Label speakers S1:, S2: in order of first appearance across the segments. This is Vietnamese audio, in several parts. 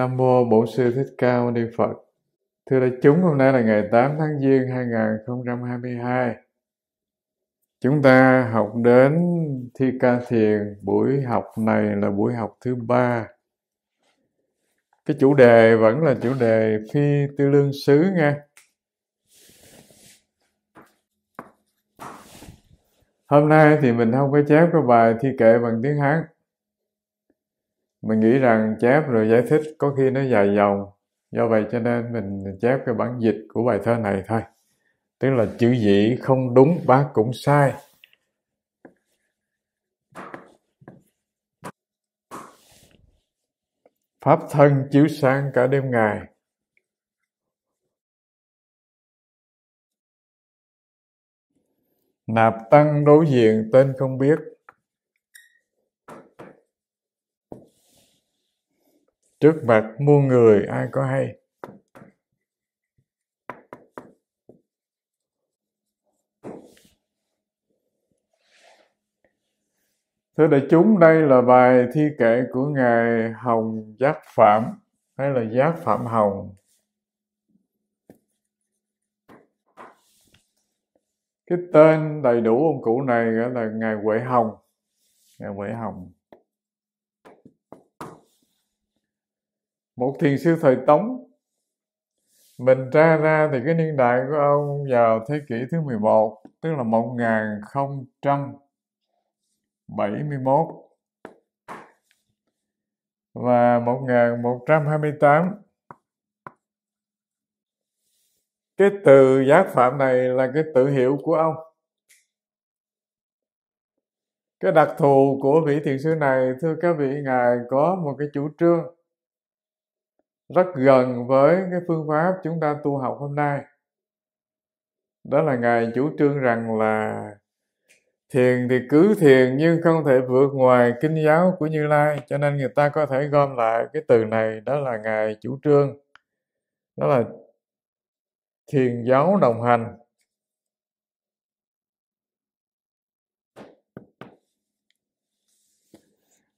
S1: Nam Mô Bổn Sư Thích Ca Mâu Ni Phật Thưa đại chúng, hôm nay là ngày 8 tháng Giêng 2022 Chúng ta học đến Thi Ca Thiền Buổi học này là buổi học thứ ba Cái chủ đề vẫn là chủ đề Phi Tư Lương Sứ nha Hôm nay thì mình không có chép cái bài thi kệ bằng tiếng Hán mình nghĩ rằng chép rồi giải thích có khi nó dài dòng do vậy cho nên mình chép cái bản dịch của bài thơ này thôi tức là chữ dĩ không đúng bác cũng sai pháp thân chiếu sáng cả đêm ngày nạp tăng đối diện tên không biết trước mặt muôn người ai có hay thưa đại chúng đây là bài thi kệ của ngài hồng giác phạm hay là giác phạm hồng cái tên đầy đủ ông cụ này là ngài huệ hồng ngài huệ hồng một thiền sư thời Tống mình tra ra thì cái niên đại của ông vào thế kỷ thứ 11 tức là 1071 và 1128 cái từ giác phạm này là cái tự hiệu của ông cái đặc thù của vị thiền sư này thưa các vị ngài có một cái chủ trương rất gần với cái phương pháp chúng ta tu học hôm nay đó là ngài chủ trương rằng là thiền thì cứ thiền nhưng không thể vượt ngoài kinh giáo của như lai cho nên người ta có thể gom lại cái từ này đó là ngài chủ trương đó là thiền giáo đồng hành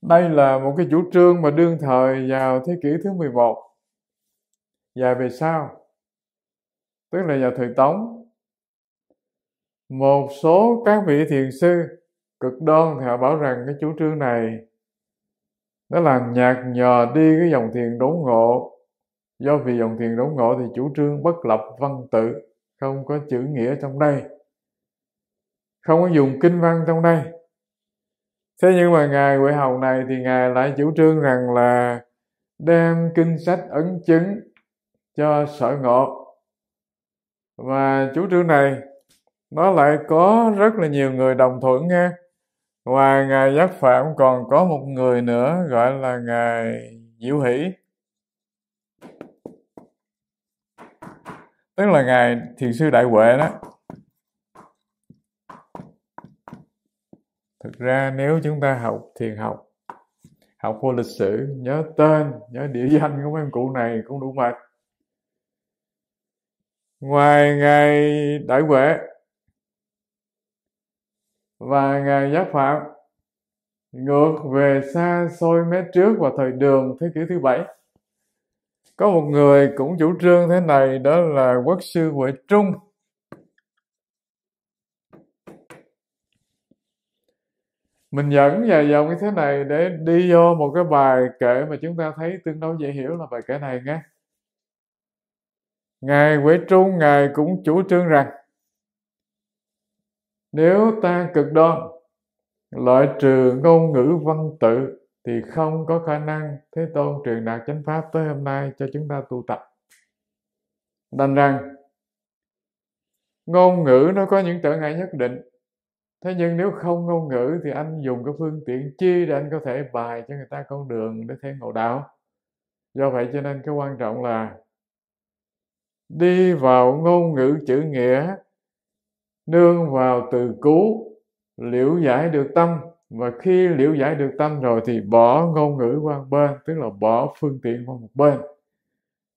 S1: đây là một cái chủ trương mà đương thời vào thế kỷ thứ 11 và về sau tức là nhà thời tống một số các vị thiền sư cực đoan thì họ bảo rằng cái chủ trương này nó làm nhạt nhòa đi cái dòng thiền đốn ngộ do vì dòng thiền đốn ngộ thì chủ trương bất lập văn tự không có chữ nghĩa trong đây không có dùng kinh văn trong đây thế nhưng mà ngài huệ hồng này thì ngài lại chủ trương rằng là đem kinh sách ấn chứng cho sở ngộ và chủ trương này nó lại có rất là nhiều người đồng thuận nghe ngoài ngài giác phạm còn có một người nữa gọi là ngài diệu hỷ tức là ngài thiền sư đại huệ đó thực ra nếu chúng ta học thiền học học vô lịch sử nhớ tên nhớ địa danh của mấy cụ này cũng đủ mệt ngoài ngày đại huệ và ngày giác phạm ngược về xa xôi mé trước vào thời đường thế kỷ thứ bảy có một người cũng chủ trương thế này đó là quốc sư huệ trung mình dẫn vào dòng như thế này để đi vô một cái bài kể mà chúng ta thấy tương đối dễ hiểu là bài kể này nghe ngài Huệ Trung ngài cũng chủ trương rằng nếu ta cực đoan loại trừ ngôn ngữ văn tự thì không có khả năng Thế Tôn truyền đạt chánh pháp tới hôm nay cho chúng ta tu tập. Đành rằng ngôn ngữ nó có những trở ngại nhất định. Thế nhưng nếu không ngôn ngữ thì anh dùng cái phương tiện chi để anh có thể bài cho người ta con đường để thấy ngộ đạo. Do vậy cho nên cái quan trọng là đi vào ngôn ngữ chữ nghĩa nương vào từ cú liễu giải được tâm và khi liễu giải được tâm rồi thì bỏ ngôn ngữ qua một bên tức là bỏ phương tiện qua một bên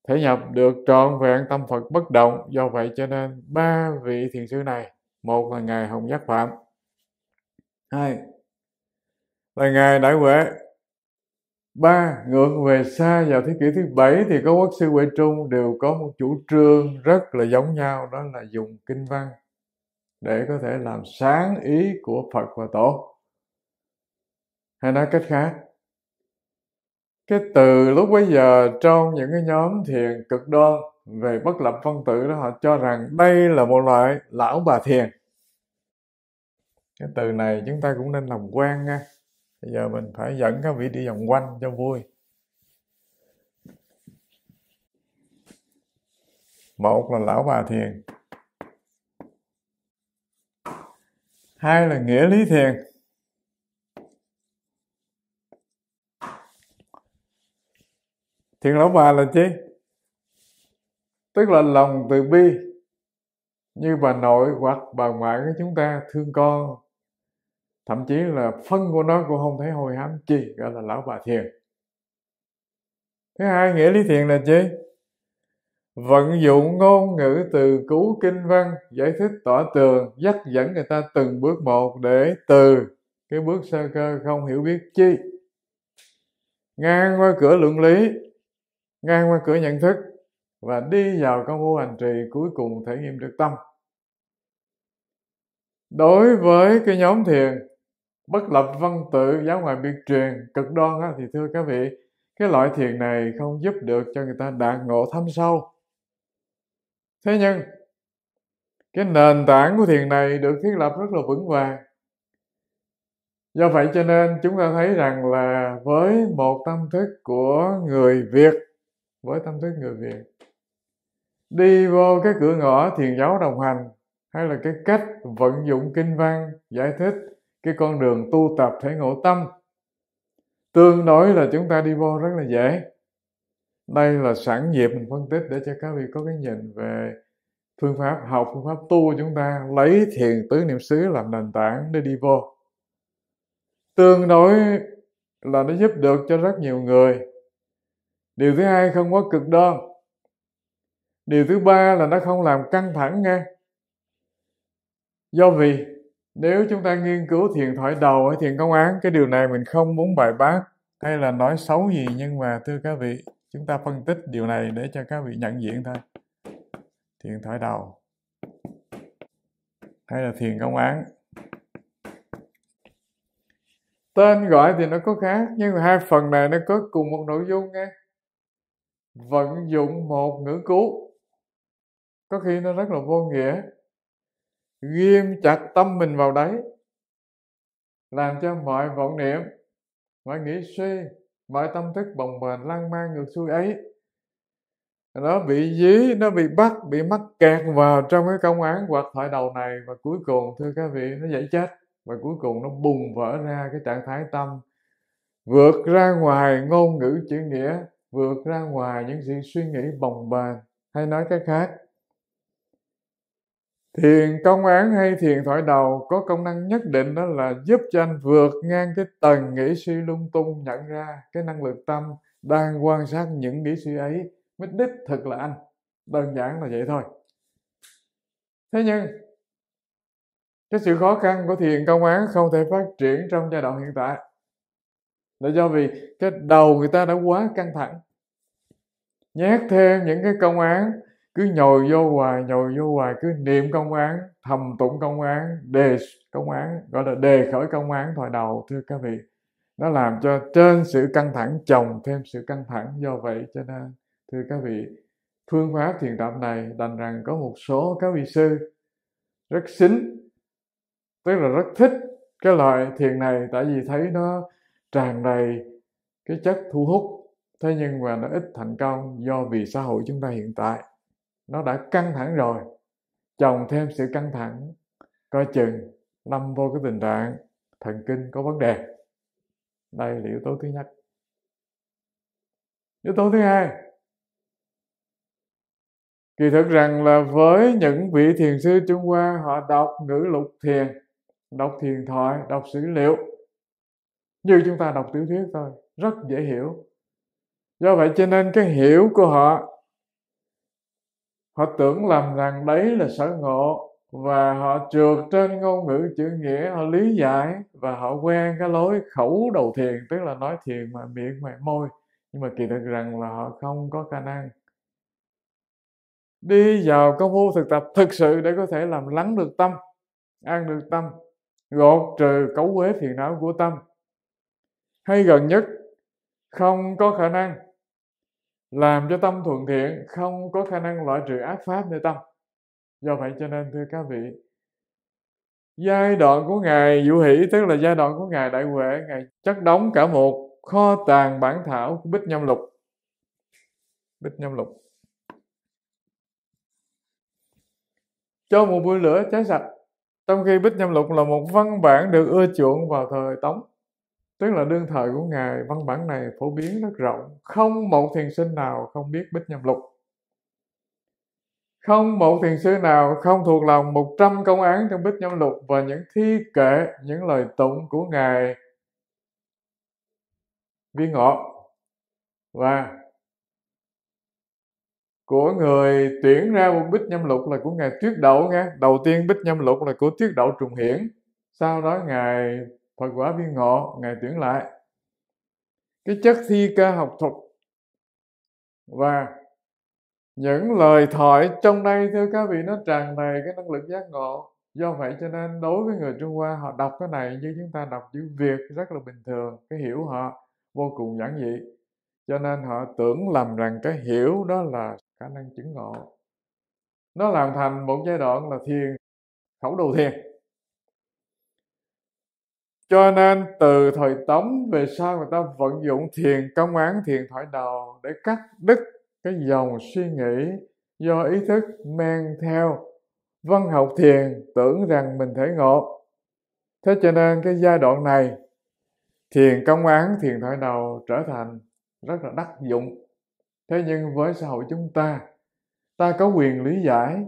S1: thể nhập được trọn vẹn tâm phật bất động do vậy cho nên ba vị thiền sư này một là ngài hồng giác phạm hai là ngài đại huệ ba ngược về xa vào thế kỷ thứ bảy thì các quốc sư huệ trung đều có một chủ trương rất là giống nhau đó là dùng kinh văn để có thể làm sáng ý của phật và tổ hay nói cách khác cái từ lúc bấy giờ trong những cái nhóm thiền cực đoan về bất lập phân tử đó họ cho rằng đây là một loại lão bà thiền cái từ này chúng ta cũng nên làm quen nha bây giờ mình phải dẫn các vị đi vòng quanh cho vui một là lão bà thiền hai là nghĩa lý thiền thiền lão bà là chi tức là lòng từ bi như bà nội hoặc bà ngoại của chúng ta thương con thậm chí là phân của nó cũng không thấy hôi hám chi gọi là lão bà thiền thứ hai nghĩa lý thiền là chi vận dụng ngôn ngữ từ cứu kinh văn giải thích tỏ tường dắt dẫn người ta từng bước một để từ cái bước sơ cơ không hiểu biết chi ngang qua cửa luận lý ngang qua cửa nhận thức và đi vào công phu hành trì cuối cùng thể nghiệm được tâm đối với cái nhóm thiền bất lập văn tự giáo ngoại biệt truyền cực đoan á, thì thưa các vị cái loại thiền này không giúp được cho người ta đạt ngộ thâm sâu thế nhưng cái nền tảng của thiền này được thiết lập rất là vững vàng do vậy cho nên chúng ta thấy rằng là với một tâm thức của người việt với tâm thức người việt đi vô cái cửa ngõ thiền giáo đồng hành hay là cái cách vận dụng kinh văn giải thích cái con đường tu tập thể ngộ tâm tương đối là chúng ta đi vô rất là dễ đây là sẵn dịp mình phân tích để cho các vị có cái nhìn về phương pháp học phương pháp tu của chúng ta lấy thiền tứ niệm xứ làm nền tảng để đi vô tương đối là nó giúp được cho rất nhiều người điều thứ hai không có cực đoan điều thứ ba là nó không làm căng thẳng nghe do vì nếu chúng ta nghiên cứu thiền thoại đầu hay thiền công án cái điều này mình không muốn bài bác hay là nói xấu gì nhưng mà thưa các vị chúng ta phân tích điều này để cho các vị nhận diện thôi thiền thoại đầu hay là thiền công án tên gọi thì nó có khác nhưng hai phần này nó có cùng một nội dung nghe vận dụng một ngữ cú có khi nó rất là vô nghĩa ghim chặt tâm mình vào đấy làm cho mọi vọng niệm mọi nghĩ suy mọi tâm thức bồng bềnh lan man ngược xuôi ấy nó bị dí nó bị bắt bị mắc kẹt vào trong cái công án hoặc thoại đầu này và cuối cùng thưa các vị nó dễ chết và cuối cùng nó bùng vỡ ra cái trạng thái tâm vượt ra ngoài ngôn ngữ chữ nghĩa vượt ra ngoài những sự suy nghĩ bồng bềnh hay nói cái khác thiền công án hay thiền thoại đầu có công năng nhất định đó là giúp cho anh vượt ngang cái tầng nghĩ suy lung tung nhận ra cái năng lực tâm đang quan sát những nghĩ suy ấy mới đích thực là anh đơn giản là vậy thôi thế nhưng cái sự khó khăn của thiền công án không thể phát triển trong giai đoạn hiện tại là do vì cái đầu người ta đã quá căng thẳng nhét thêm những cái công án cứ nhồi vô hoài nhồi vô hoài cứ niệm công án thầm tụng công án đề công án gọi là đề khởi công án thoại đầu thưa các vị nó làm cho trên sự căng thẳng chồng thêm sự căng thẳng do vậy cho nên thưa các vị phương pháp thiền tập này đành rằng có một số các vị sư rất xính tức là rất thích cái loại thiền này tại vì thấy nó tràn đầy cái chất thu hút thế nhưng mà nó ít thành công do vì xã hội chúng ta hiện tại nó đã căng thẳng rồi chồng thêm sự căng thẳng coi chừng lâm vô cái tình trạng thần kinh có vấn đề đây là yếu tố thứ nhất yếu tố thứ hai kỳ thực rằng là với những vị thiền sư trung hoa họ đọc ngữ lục thiền đọc thiền thoại đọc sử liệu như chúng ta đọc tiểu thuyết thôi rất dễ hiểu do vậy cho nên cái hiểu của họ họ tưởng làm rằng đấy là sở ngộ và họ trượt trên ngôn ngữ chữ nghĩa họ lý giải và họ quen cái lối khẩu đầu thiền tức là nói thiền mà miệng mà môi nhưng mà kỳ thực rằng là họ không có khả năng đi vào công phu thực tập thực sự để có thể làm lắng được tâm an được tâm gột trừ cấu quế phiền não của tâm hay gần nhất không có khả năng làm cho tâm thuận thiện không có khả năng loại trừ ác pháp nơi tâm do vậy cho nên thưa các vị giai đoạn của ngài dụ hỷ tức là giai đoạn của ngài đại huệ ngài chất đóng cả một kho tàng bản thảo của bích nhâm lục bích nhâm lục cho một bụi lửa cháy sạch trong khi bích nhâm lục là một văn bản được ưa chuộng vào thời tống tức là đương thời của ngài văn bản này phổ biến rất rộng không một thiền sinh nào không biết bích nhâm lục không một thiền sư nào không thuộc lòng 100 công án trong bích nhâm lục và những thi kệ những lời tụng của ngài viên ngọ và của người tuyển ra một bích nhâm lục là của ngài tuyết đậu nghe đầu tiên bích nhâm lục là của tuyết đậu trùng hiển sau đó ngài Phật quả viên ngộ ngài tuyển lại cái chất thi ca học thuật và những lời thoại trong đây thưa các vị nó tràn đầy cái năng lực giác ngộ do vậy cho nên đối với người trung hoa họ đọc cái này như chúng ta đọc chữ việt rất là bình thường cái hiểu họ vô cùng giản dị cho nên họ tưởng lầm rằng cái hiểu đó là khả năng chứng ngộ nó làm thành một giai đoạn là thiền khẩu đầu thiền cho nên từ thời tống về sau người ta vận dụng thiền công án thiền thoại đầu để cắt đứt cái dòng suy nghĩ do ý thức mang theo văn học thiền tưởng rằng mình thể ngộ thế cho nên cái giai đoạn này thiền công án thiền thoại đầu trở thành rất là đắc dụng thế nhưng với xã hội chúng ta ta có quyền lý giải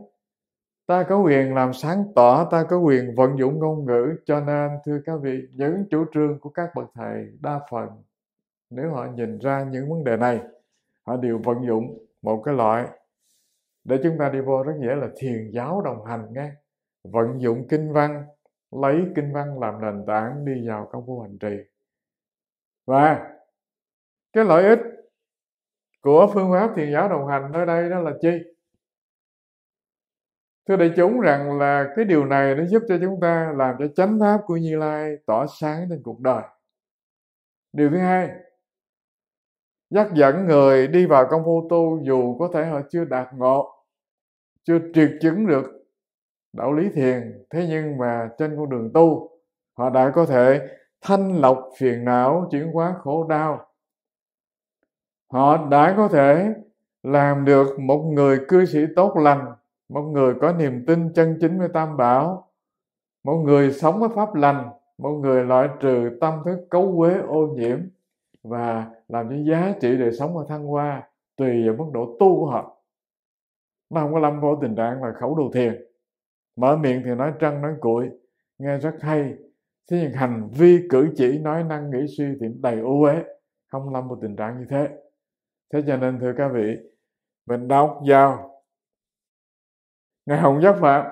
S1: ta có quyền làm sáng tỏ ta có quyền vận dụng ngôn ngữ cho nên thưa các vị những chủ trương của các bậc thầy đa phần nếu họ nhìn ra những vấn đề này họ đều vận dụng một cái loại để chúng ta đi vô rất nghĩa là thiền giáo đồng hành nghe vận dụng kinh văn lấy kinh văn làm nền tảng đi vào công phu hành trì và cái lợi ích của phương pháp thiền giáo đồng hành nơi đây đó là chi thưa đại chúng rằng là cái điều này nó giúp cho chúng ta làm cho chánh pháp của như lai tỏ sáng trên cuộc đời điều thứ hai dắt dẫn người đi vào công phu tu dù có thể họ chưa đạt ngộ chưa triệt chứng được đạo lý thiền thế nhưng mà trên con đường tu họ đã có thể thanh lọc phiền não chuyển hóa khổ đau họ đã có thể làm được một người cư sĩ tốt lành một người có niềm tin chân chính với tam bảo một người sống với pháp lành một người loại trừ tâm thức cấu quế ô nhiễm và làm những giá trị đời sống và thăng hoa tùy vào mức độ tu của họ mà không có lâm vô tình trạng là khẩu đồ thiền mở miệng thì nói trăng nói cuội nghe rất hay thế nhưng hành vi cử chỉ nói năng nghĩ suy thì đầy ô uế không lâm vào tình trạng như thế thế cho nên thưa các vị mình đọc vào ngài hồng giác phạm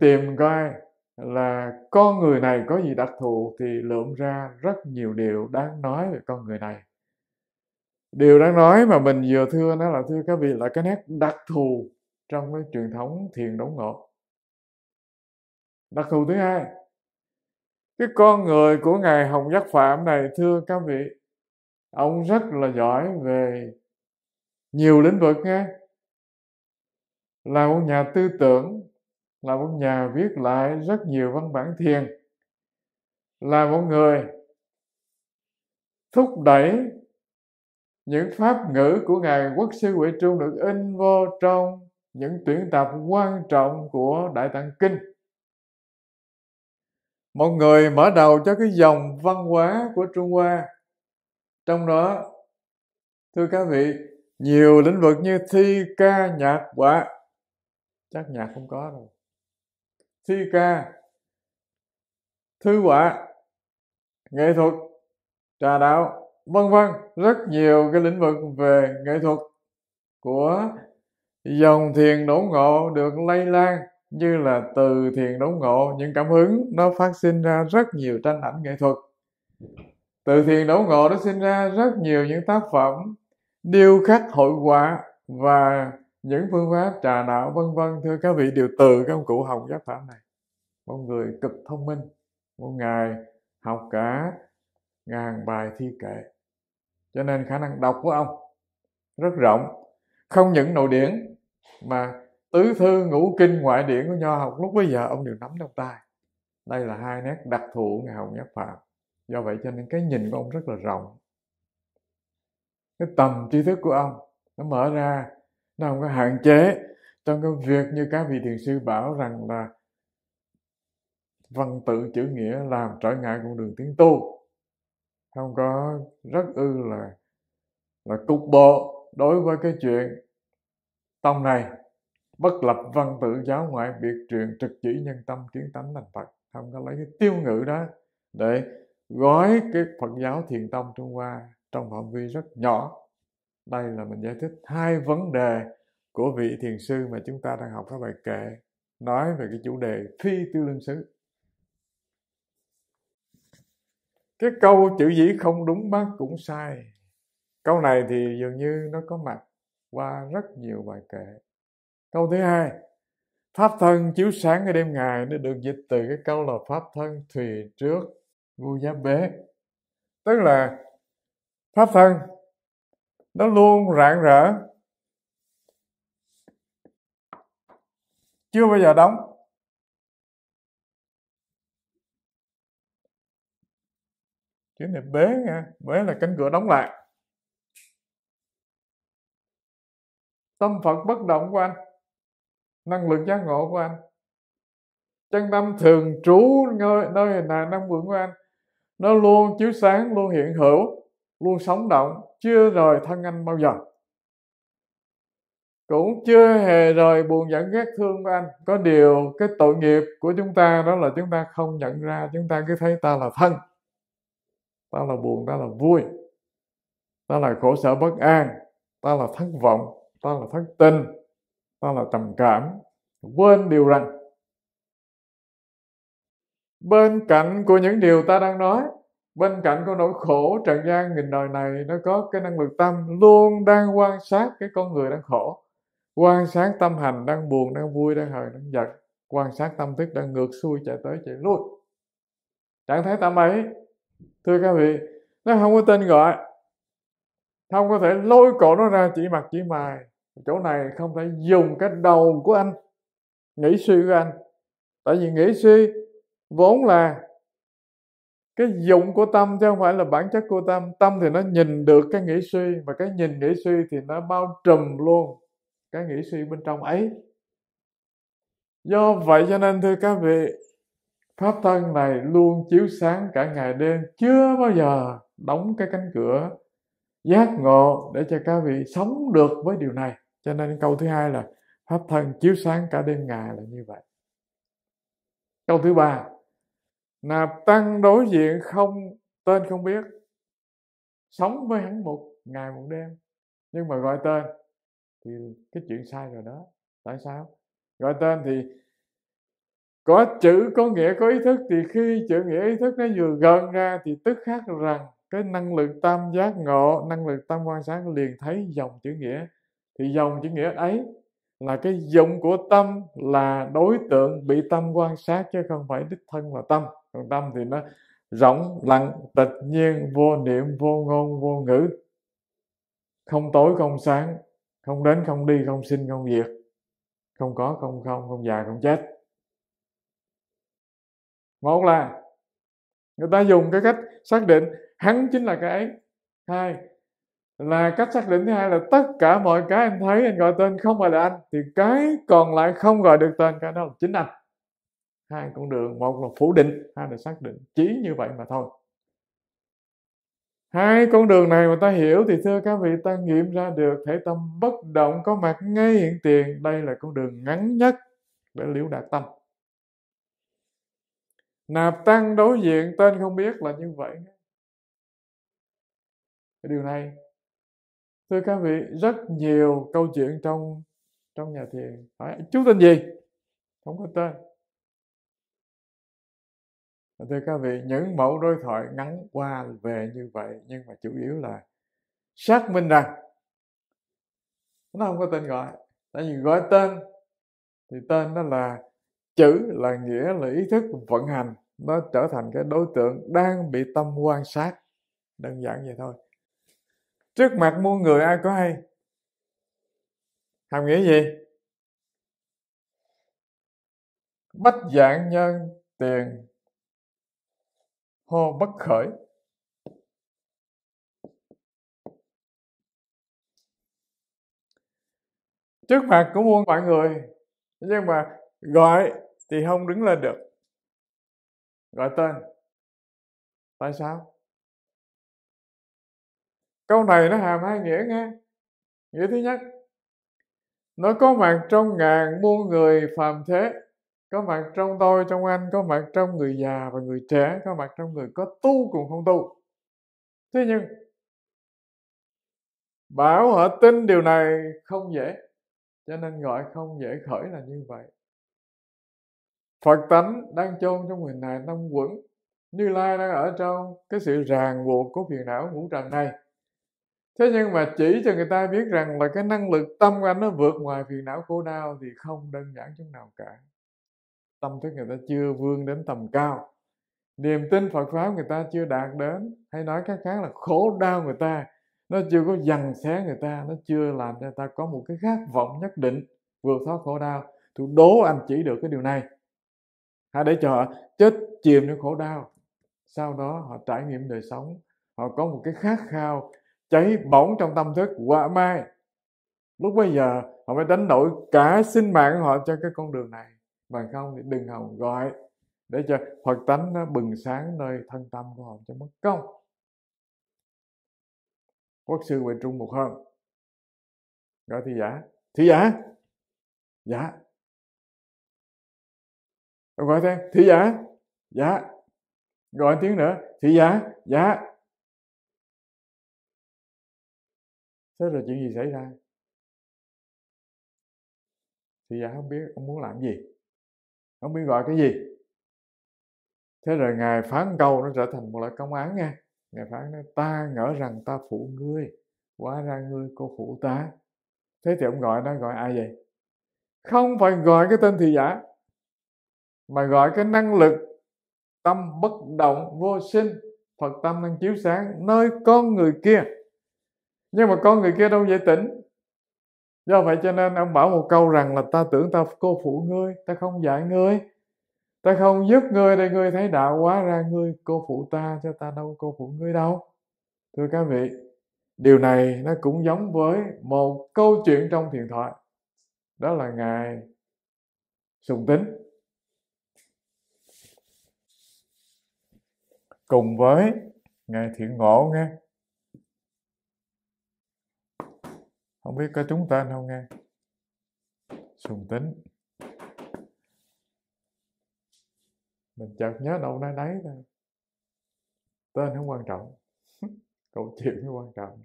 S1: tìm coi là con người này có gì đặc thù thì lượm ra rất nhiều điều đáng nói về con người này điều đáng nói mà mình vừa thưa nó là thưa các vị là cái nét đặc thù trong cái truyền thống thiền đốn ngộ đặc thù thứ hai cái con người của ngài hồng giác phạm này thưa các vị ông rất là giỏi về nhiều lĩnh vực nghe là một nhà tư tưởng là một nhà viết lại rất nhiều văn bản thiền là một người thúc đẩy những pháp ngữ của ngài quốc sư huệ trung được in vô trong những tuyển tập quan trọng của đại tạng kinh một người mở đầu cho cái dòng văn hóa của trung hoa trong đó thưa các vị nhiều lĩnh vực như thi ca nhạc họa chắc nhạc không có rồi thi ca thư họa nghệ thuật trà đạo vân vân rất nhiều cái lĩnh vực về nghệ thuật của dòng thiền đốn ngộ được lây lan như là từ thiền đốn ngộ những cảm hứng nó phát sinh ra rất nhiều tranh ảnh nghệ thuật từ thiền đốn ngộ nó sinh ra rất nhiều những tác phẩm điêu khắc hội họa và những phương pháp trà đạo vân vân thưa các vị đều từ cái ông cụ hồng giác thảm này một người cực thông minh một ngày học cả ngàn bài thi kệ cho nên khả năng đọc của ông rất rộng không những nội điển mà tứ thư ngũ kinh ngoại điển của nho học lúc bây giờ ông đều nắm trong tay đây là hai nét đặc thù của ngài hồng giác phạm do vậy cho nên cái nhìn của ông rất là rộng cái tầm tri thức của ông nó mở ra nó không có hạn chế trong cái việc như các vị thiền sư bảo rằng là văn tự chữ nghĩa làm trở ngại con đường tiến tu không có rất ư là là cục bộ đối với cái chuyện tông này bất lập văn tự giáo ngoại biệt truyền trực chỉ nhân tâm kiến tánh thành phật không có lấy cái tiêu ngữ đó để gói cái phật giáo thiền tông trung hoa trong phạm vi rất nhỏ đây là mình giải thích hai vấn đề của vị thiền sư mà chúng ta đang học các bài kệ nói về cái chủ đề phi tiêu linh xứ cái câu chữ dĩ không đúng bác cũng sai câu này thì dường như nó có mặt qua rất nhiều bài kệ câu thứ hai pháp thân chiếu sáng ở đêm ngày nó được dịch từ cái câu là pháp thân thùy trước vua giá bế tức là pháp thân nó luôn rạng rỡ
S2: chưa bao giờ đóng chữ này bế nha bế là cánh
S1: cửa đóng lại tâm phật bất động của anh năng lực giác ngộ của anh chân tâm thường trú nơi nơi này năng vượng của anh nó luôn chiếu sáng luôn hiện hữu luôn sống động chưa rời thân anh bao giờ cũng chưa hề rời buồn giận ghét thương của anh có điều cái tội nghiệp của chúng ta đó là chúng ta không nhận ra chúng ta cứ thấy ta là thân ta là buồn ta là vui ta là khổ sở bất an ta là thất vọng ta là thất tình ta là trầm cảm quên điều rằng bên cạnh của những điều ta đang nói bên cạnh con nỗi khổ trần gian nghìn đời này nó có cái năng lực tâm luôn đang quan sát cái con người đang khổ quan sát tâm hành đang buồn đang vui đang hờn đang giận quan sát tâm thức đang ngược xuôi chạy tới chạy lui trạng thái tâm ấy thưa các vị nó không có tên gọi không có thể lôi cổ nó ra chỉ mặt chỉ mài chỗ này không thể dùng cái đầu của anh nghĩ suy của anh tại vì nghĩ suy vốn là cái dụng của tâm chứ không phải là bản chất của tâm tâm thì nó nhìn được cái nghĩ suy và cái nhìn nghĩ suy thì nó bao trùm luôn cái nghĩ suy bên trong ấy do vậy cho nên thưa các vị pháp thân này luôn chiếu sáng cả ngày đêm chưa bao giờ đóng cái cánh cửa giác ngộ để cho các vị sống được với điều này cho nên câu thứ hai là pháp thân chiếu sáng cả đêm ngày là như vậy câu thứ ba nạp tăng đối diện không tên không biết sống với hắn một ngày một đêm nhưng mà gọi tên thì cái chuyện sai rồi đó tại sao gọi tên thì có chữ có nghĩa có ý thức thì khi chữ nghĩa ý thức nó vừa gần ra thì tức khác rằng cái năng lực tam giác ngộ năng lực tam quan sát liền thấy dòng chữ nghĩa thì dòng chữ nghĩa ấy là cái dụng của tâm là đối tượng bị tâm quan sát chứ không phải đích thân là tâm còn tâm thì nó rỗng lặng tịch nhiên vô niệm vô ngôn vô ngữ không tối không sáng không đến không đi không sinh không diệt không có không không không già không chết một là người ta dùng cái cách xác định hắn chính là cái ấy hai là cách xác định thứ hai là tất cả mọi cái anh thấy anh gọi tên không phải là anh thì cái còn lại không gọi được tên cả đó là chính anh hai con đường một là phủ định hai là xác định chỉ như vậy mà thôi hai con đường này mà ta hiểu thì thưa các vị ta nghiệm ra được thể tâm bất động có mặt ngay hiện tiền đây là con đường ngắn nhất để liễu đạt tâm nạp tăng đối diện tên không biết là như vậy điều này thưa các vị rất nhiều câu chuyện trong trong nhà thiền hỏi chú tên gì không có tên thưa các vị những mẫu đối thoại ngắn qua về như vậy nhưng mà chủ yếu là xác minh rằng nó không có tên gọi tại vì gọi tên thì tên nó là chữ là nghĩa là ý thức vận hành nó trở thành cái đối tượng đang bị tâm quan sát đơn giản vậy thôi trước mặt muôn người ai có hay hàm nghĩa gì bách dạng nhân tiền
S2: ho bất khởi trước mặt của muôn mọi người nhưng mà gọi thì không đứng lên được gọi tên tại sao
S1: câu này nó hàm hai nghĩa nghe nghĩa thứ nhất nó có mặt trong ngàn muôn người phàm thế có mặt trong tôi trong anh có mặt trong người già và người trẻ có mặt trong người có tu cùng không tu thế nhưng bảo họ tin điều này không dễ cho nên gọi không dễ khởi là như vậy phật tánh đang chôn trong người này năm quẩn như lai đang ở trong cái sự ràng buộc của phiền não ngũ trần này thế nhưng mà chỉ cho người ta biết rằng là cái năng lực tâm của anh nó vượt ngoài phiền não khổ đau thì không đơn giản chút nào cả tâm thức người ta chưa vươn đến tầm cao niềm tin phật pháp người ta chưa đạt đến hay nói cách khác là khổ đau người ta nó chưa có dằn xé người ta nó chưa làm cho người ta có một cái khát vọng nhất định vượt thoát khổ đau tôi đố anh chỉ được cái điều này hay để cho họ chết chìm trong khổ đau sau đó họ trải nghiệm đời sống họ có một cái khát khao cháy bỏng trong tâm thức quả mai lúc bây giờ họ mới đánh đổi cả sinh mạng họ cho cái con đường này bằng không thì đừng hòng gọi để cho Phật tánh nó bừng sáng nơi thân tâm của họ cho mất công quốc sư về trung một hơn gọi thì giả thì giả dạ.
S2: giả gọi thêm thì giả giả dạ. gọi tiếng nữa thì giả giả dạ. thế rồi chuyện gì xảy ra
S1: thì giả không biết ông muốn làm gì không biết gọi cái gì thế rồi ngài phán câu nó trở thành một loại công án nghe ngài phán nói ta ngỡ rằng ta phụ ngươi quá ra ngươi cô phụ ta thế thì ông gọi nó gọi ai vậy không phải gọi cái tên thị giả mà gọi cái năng lực tâm bất động vô sinh phật tâm đang chiếu sáng nơi con người kia nhưng mà con người kia đâu dễ tỉnh do vậy cho nên ông bảo một câu rằng là ta tưởng ta cô phụ ngươi ta không dạy ngươi ta không giúp ngươi để ngươi thấy đạo quá ra ngươi cô phụ ta cho ta đâu cô phụ ngươi đâu thưa các vị điều này nó cũng giống với một câu chuyện trong thiền thoại đó là ngài sùng tính cùng với ngài thiện ngộ nghe không biết có trúng tên không nghe sùng tính mình chợt nhớ đâu nói đấy thôi tên không quan trọng câu chuyện mới quan trọng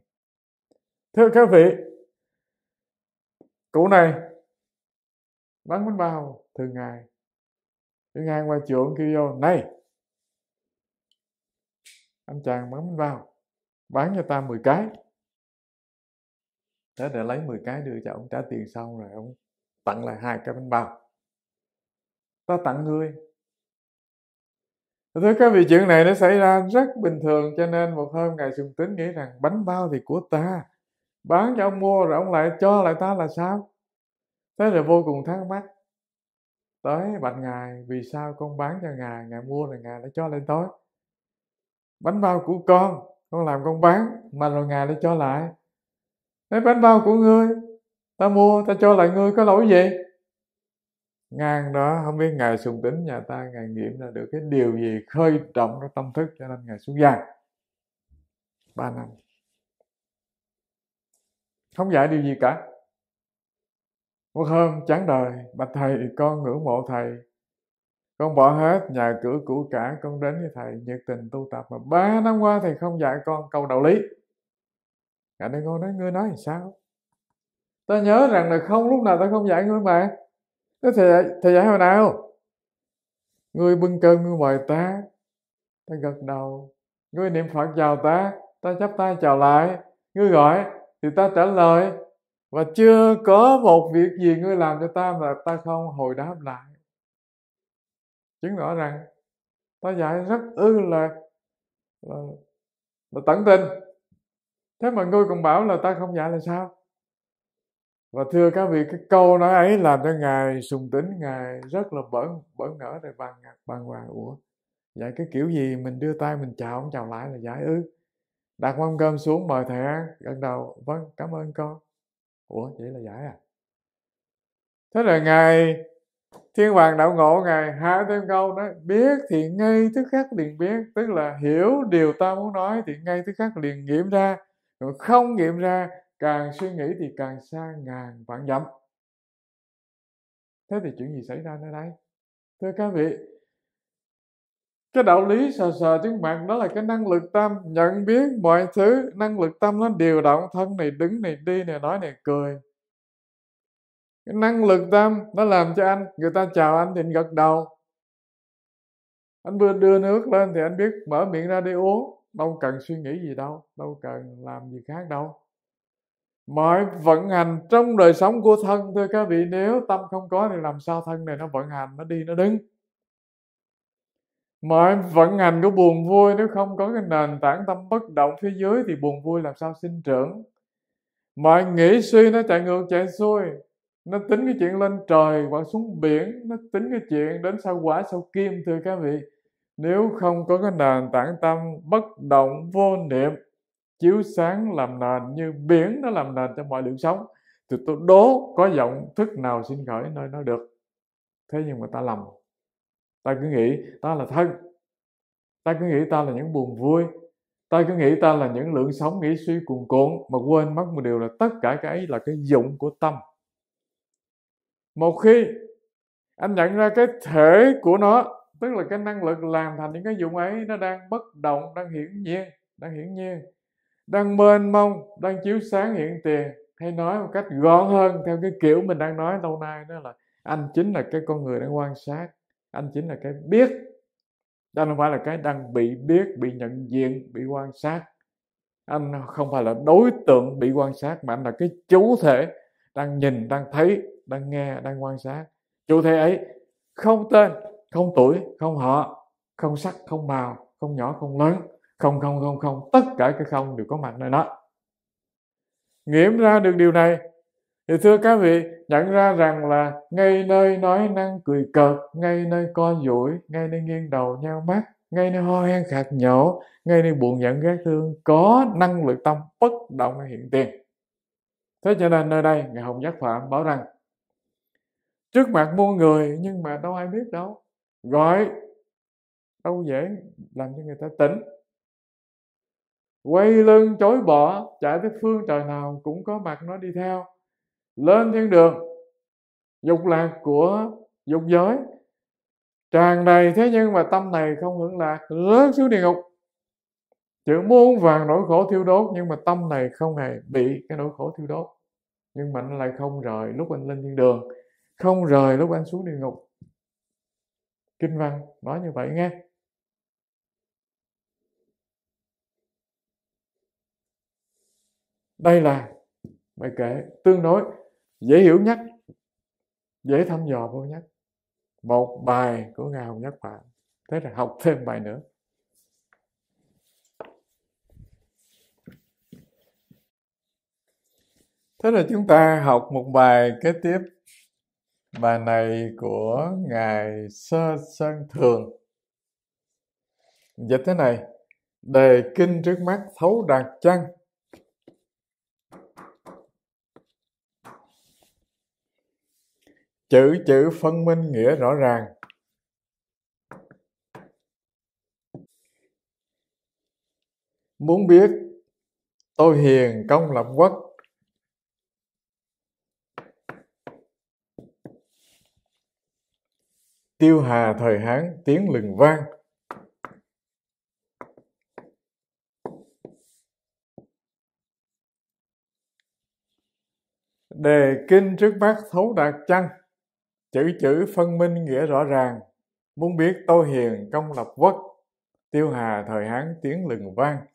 S1: thưa các vị cụ này bắn bánh bao thường ngày cứ ngang qua trưởng kêu vô này anh chàng bắn bánh bao bán cho ta 10 cái thế để lấy 10 cái đưa cho ông trả tiền xong rồi ông tặng lại hai cái bánh bao ta tặng ngươi thưa các vị chuyện này nó xảy ra rất bình thường cho nên một hôm ngài sùng tính nghĩ rằng bánh bao thì của ta bán cho ông mua rồi ông lại cho lại ta là sao thế rồi vô cùng thắc mắc tới bạch ngài vì sao con bán cho ngài ngài mua rồi ngài lại cho lại tôi? bánh bao của con con làm con bán mà rồi ngài lại cho lại Nói bánh bao của ngươi, ta mua, ta cho lại ngươi có lỗi gì? Ngang đó, không biết Ngài sùng tính nhà ta, Ngài nghiệm ra được cái điều gì khơi động trong tâm thức cho nên Ngài xuống giang. Ba năm. Không dạy điều gì cả. Một hôm chán đời, bạch thầy con ngưỡng mộ thầy, con bỏ hết nhà cửa cũ cả con đến với thầy nhiệt tình tu tập mà ba năm qua thầy không dạy con câu đạo lý cả đang ngồi nói ngươi nói làm sao ta nhớ rằng là không lúc nào ta không dạy ngươi mà thế thầy, thầy dạy hồi nào ngươi bưng cơm ngươi mời ta ta gật đầu ngươi niệm phật chào ta ta chắp tay chào lại ngươi gọi thì ta trả lời và chưa có một việc gì ngươi làm cho ta mà ta không hồi đáp lại chứng tỏ rằng ta dạy rất ư là, là, là tận tình thế mà ngươi còn bảo là ta không dạy là sao và thưa các vị cái câu nói ấy làm cho ngài sùng tính ngài rất là bẩn bẩn ngỡ rồi bằng bằng hoàng ủa vậy cái kiểu gì mình đưa tay mình chào ông chào lại là giải ư đặt mâm cơm xuống mời thầy ăn gật đầu vâng cảm ơn con ủa vậy là giải à thế là ngài thiên hoàng đạo ngộ ngài hạ thêm câu nói biết thì ngay tức khắc liền biết tức là hiểu điều ta muốn nói thì ngay tức khắc liền nghiệm ra còn không nghiệm ra càng suy nghĩ thì càng xa ngàn vạn dặm thế thì chuyện gì xảy ra nơi đây thưa các vị cái đạo lý sờ sờ trước mạng đó là cái năng lực tâm nhận biết mọi thứ năng lực tâm nó điều động thân này đứng này đi này nói này cười cái năng lực tâm nó làm cho anh người ta chào anh thì gật đầu anh vừa đưa nước lên thì anh biết mở miệng ra đi uống đâu cần suy nghĩ gì đâu đâu cần làm gì khác đâu mọi vận hành trong đời sống của thân thưa các vị nếu tâm không có thì làm sao thân này nó vận hành nó đi nó đứng mọi vận hành của buồn vui nếu không có cái nền tảng tâm bất động phía dưới thì buồn vui làm sao sinh trưởng mọi nghĩ suy nó chạy ngược chạy xuôi nó tính cái chuyện lên trời hoặc xuống biển nó tính cái chuyện đến sau quả sau kim thưa các vị nếu không có cái nền tảng tâm bất động vô niệm chiếu sáng làm nền như biển nó làm nền cho mọi đường sống thì tôi đố có vọng thức nào sinh khởi nơi nó được thế nhưng mà ta lầm ta cứ nghĩ ta là thân ta cứ nghĩ ta là những buồn vui ta cứ nghĩ ta là những lượng sống nghĩ suy cuồn cuộn mà quên mất một điều là tất cả cái ấy là cái dụng của tâm một khi anh nhận ra cái thể của nó tức là cái năng lực làm thành những cái dụng ấy nó đang bất động đang hiển nhiên đang hiển nhiên đang mênh mông đang chiếu sáng hiện tiền hay nói một cách gọn hơn theo cái kiểu mình đang nói lâu nay đó là anh chính là cái con người đang quan sát anh chính là cái biết đó không phải là cái đang bị biết bị nhận diện bị quan sát anh không phải là đối tượng bị quan sát mà anh là cái chủ thể đang nhìn đang thấy đang nghe đang quan sát chủ thể ấy không tên không tuổi không họ không sắc không màu không nhỏ không lớn không không không không tất cả cái không đều có mặt nơi đó nghiệm ra được điều này thì thưa các vị nhận ra rằng là ngay nơi nói năng cười cợt ngay nơi co duỗi ngay nơi nghiêng đầu nheo mắt ngay nơi ho hen khạc nhổ ngay nơi buồn giận ghét thương có năng lực tâm bất động hiện tiền thế cho nên nơi đây ngài hồng giác phạm bảo rằng trước mặt muôn người nhưng mà đâu ai biết đâu gọi đâu dễ làm cho người ta tỉnh quay lưng chối bỏ chạy tới phương trời nào cũng có mặt nó đi theo lên thiên đường dục lạc của dục giới tràn đầy thế nhưng mà tâm này không hưởng lạc rớt xuống địa ngục chữ muôn vàng nỗi khổ thiêu đốt nhưng mà tâm này không hề bị cái nỗi khổ thiêu đốt nhưng mà anh lại không rời lúc anh lên thiên đường không rời lúc anh xuống địa ngục kinh văn nói như vậy nghe đây là bài kể tương đối dễ hiểu nhất dễ thăm dò vô nhất một bài của ngài hồng nhất phạm thế là học thêm bài nữa thế là chúng ta học một bài kế tiếp bài này của ngài sơ sơn thường dịch thế này đề kinh trước mắt thấu đạt chăng chữ chữ phân minh nghĩa rõ ràng muốn biết tôi hiền công lập quốc tiêu hà thời hán tiếng lừng vang đề kinh trước mắt thấu đạt chăng chữ chữ phân minh nghĩa rõ ràng muốn biết tô hiền công lập quốc tiêu hà thời hán tiếng lừng vang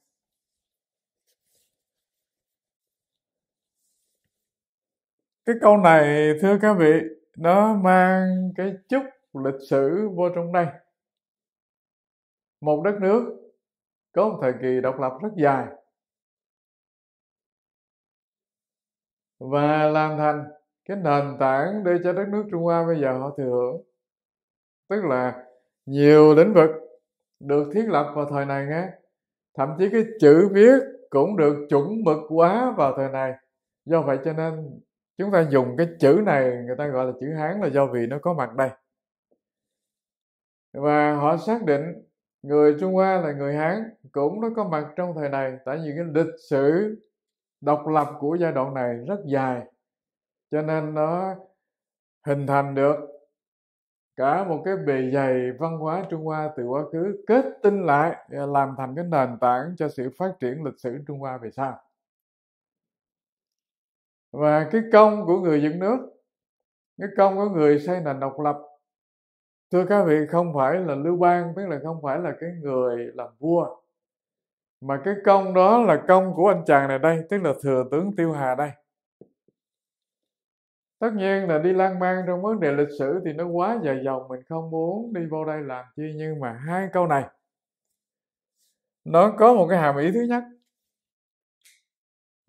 S1: cái câu này thưa các vị nó mang cái chút lịch sử vô trong đây một đất nước có một thời kỳ độc lập rất dài và làm thành cái nền tảng để cho đất nước Trung Hoa bây giờ họ thừa hưởng tức là nhiều lĩnh vực được thiết lập vào thời này nghe thậm chí cái chữ viết cũng được chuẩn mực quá vào thời này do vậy cho nên chúng ta dùng cái chữ này người ta gọi là chữ hán là do vì nó có mặt đây và họ xác định người Trung Hoa là người Hán cũng nó có mặt trong thời này tại vì cái lịch sử độc lập của giai đoạn này rất dài cho nên nó hình thành được cả một cái bề dày văn hóa Trung Hoa từ quá khứ kết tinh lại à, làm thành cái nền tảng cho sự phát triển lịch sử Trung Hoa về sau và cái công của người dựng nước cái công của người xây nền độc lập thưa các vị không phải là lưu bang tức là không phải là cái người làm vua mà cái công đó là công của anh chàng này đây tức là thừa tướng tiêu hà đây tất nhiên là đi lang mang trong vấn đề lịch sử thì nó quá dài dòng mình không muốn đi vô đây làm chi nhưng mà hai câu này nó có một cái hàm ý thứ nhất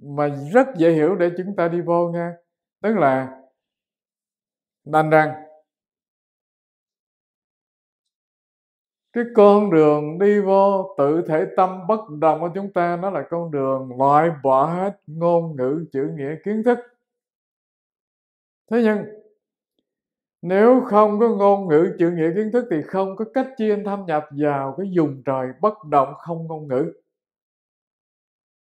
S1: mà rất dễ hiểu để chúng ta đi vô nha tức là đành rằng cái con đường đi vô tự thể tâm bất đồng của chúng ta nó là con đường loại bỏ hết ngôn ngữ chữ nghĩa kiến thức thế nhưng nếu không có ngôn ngữ chữ nghĩa kiến thức thì không có cách chi anh thâm nhập vào cái dùng trời bất động không ngôn ngữ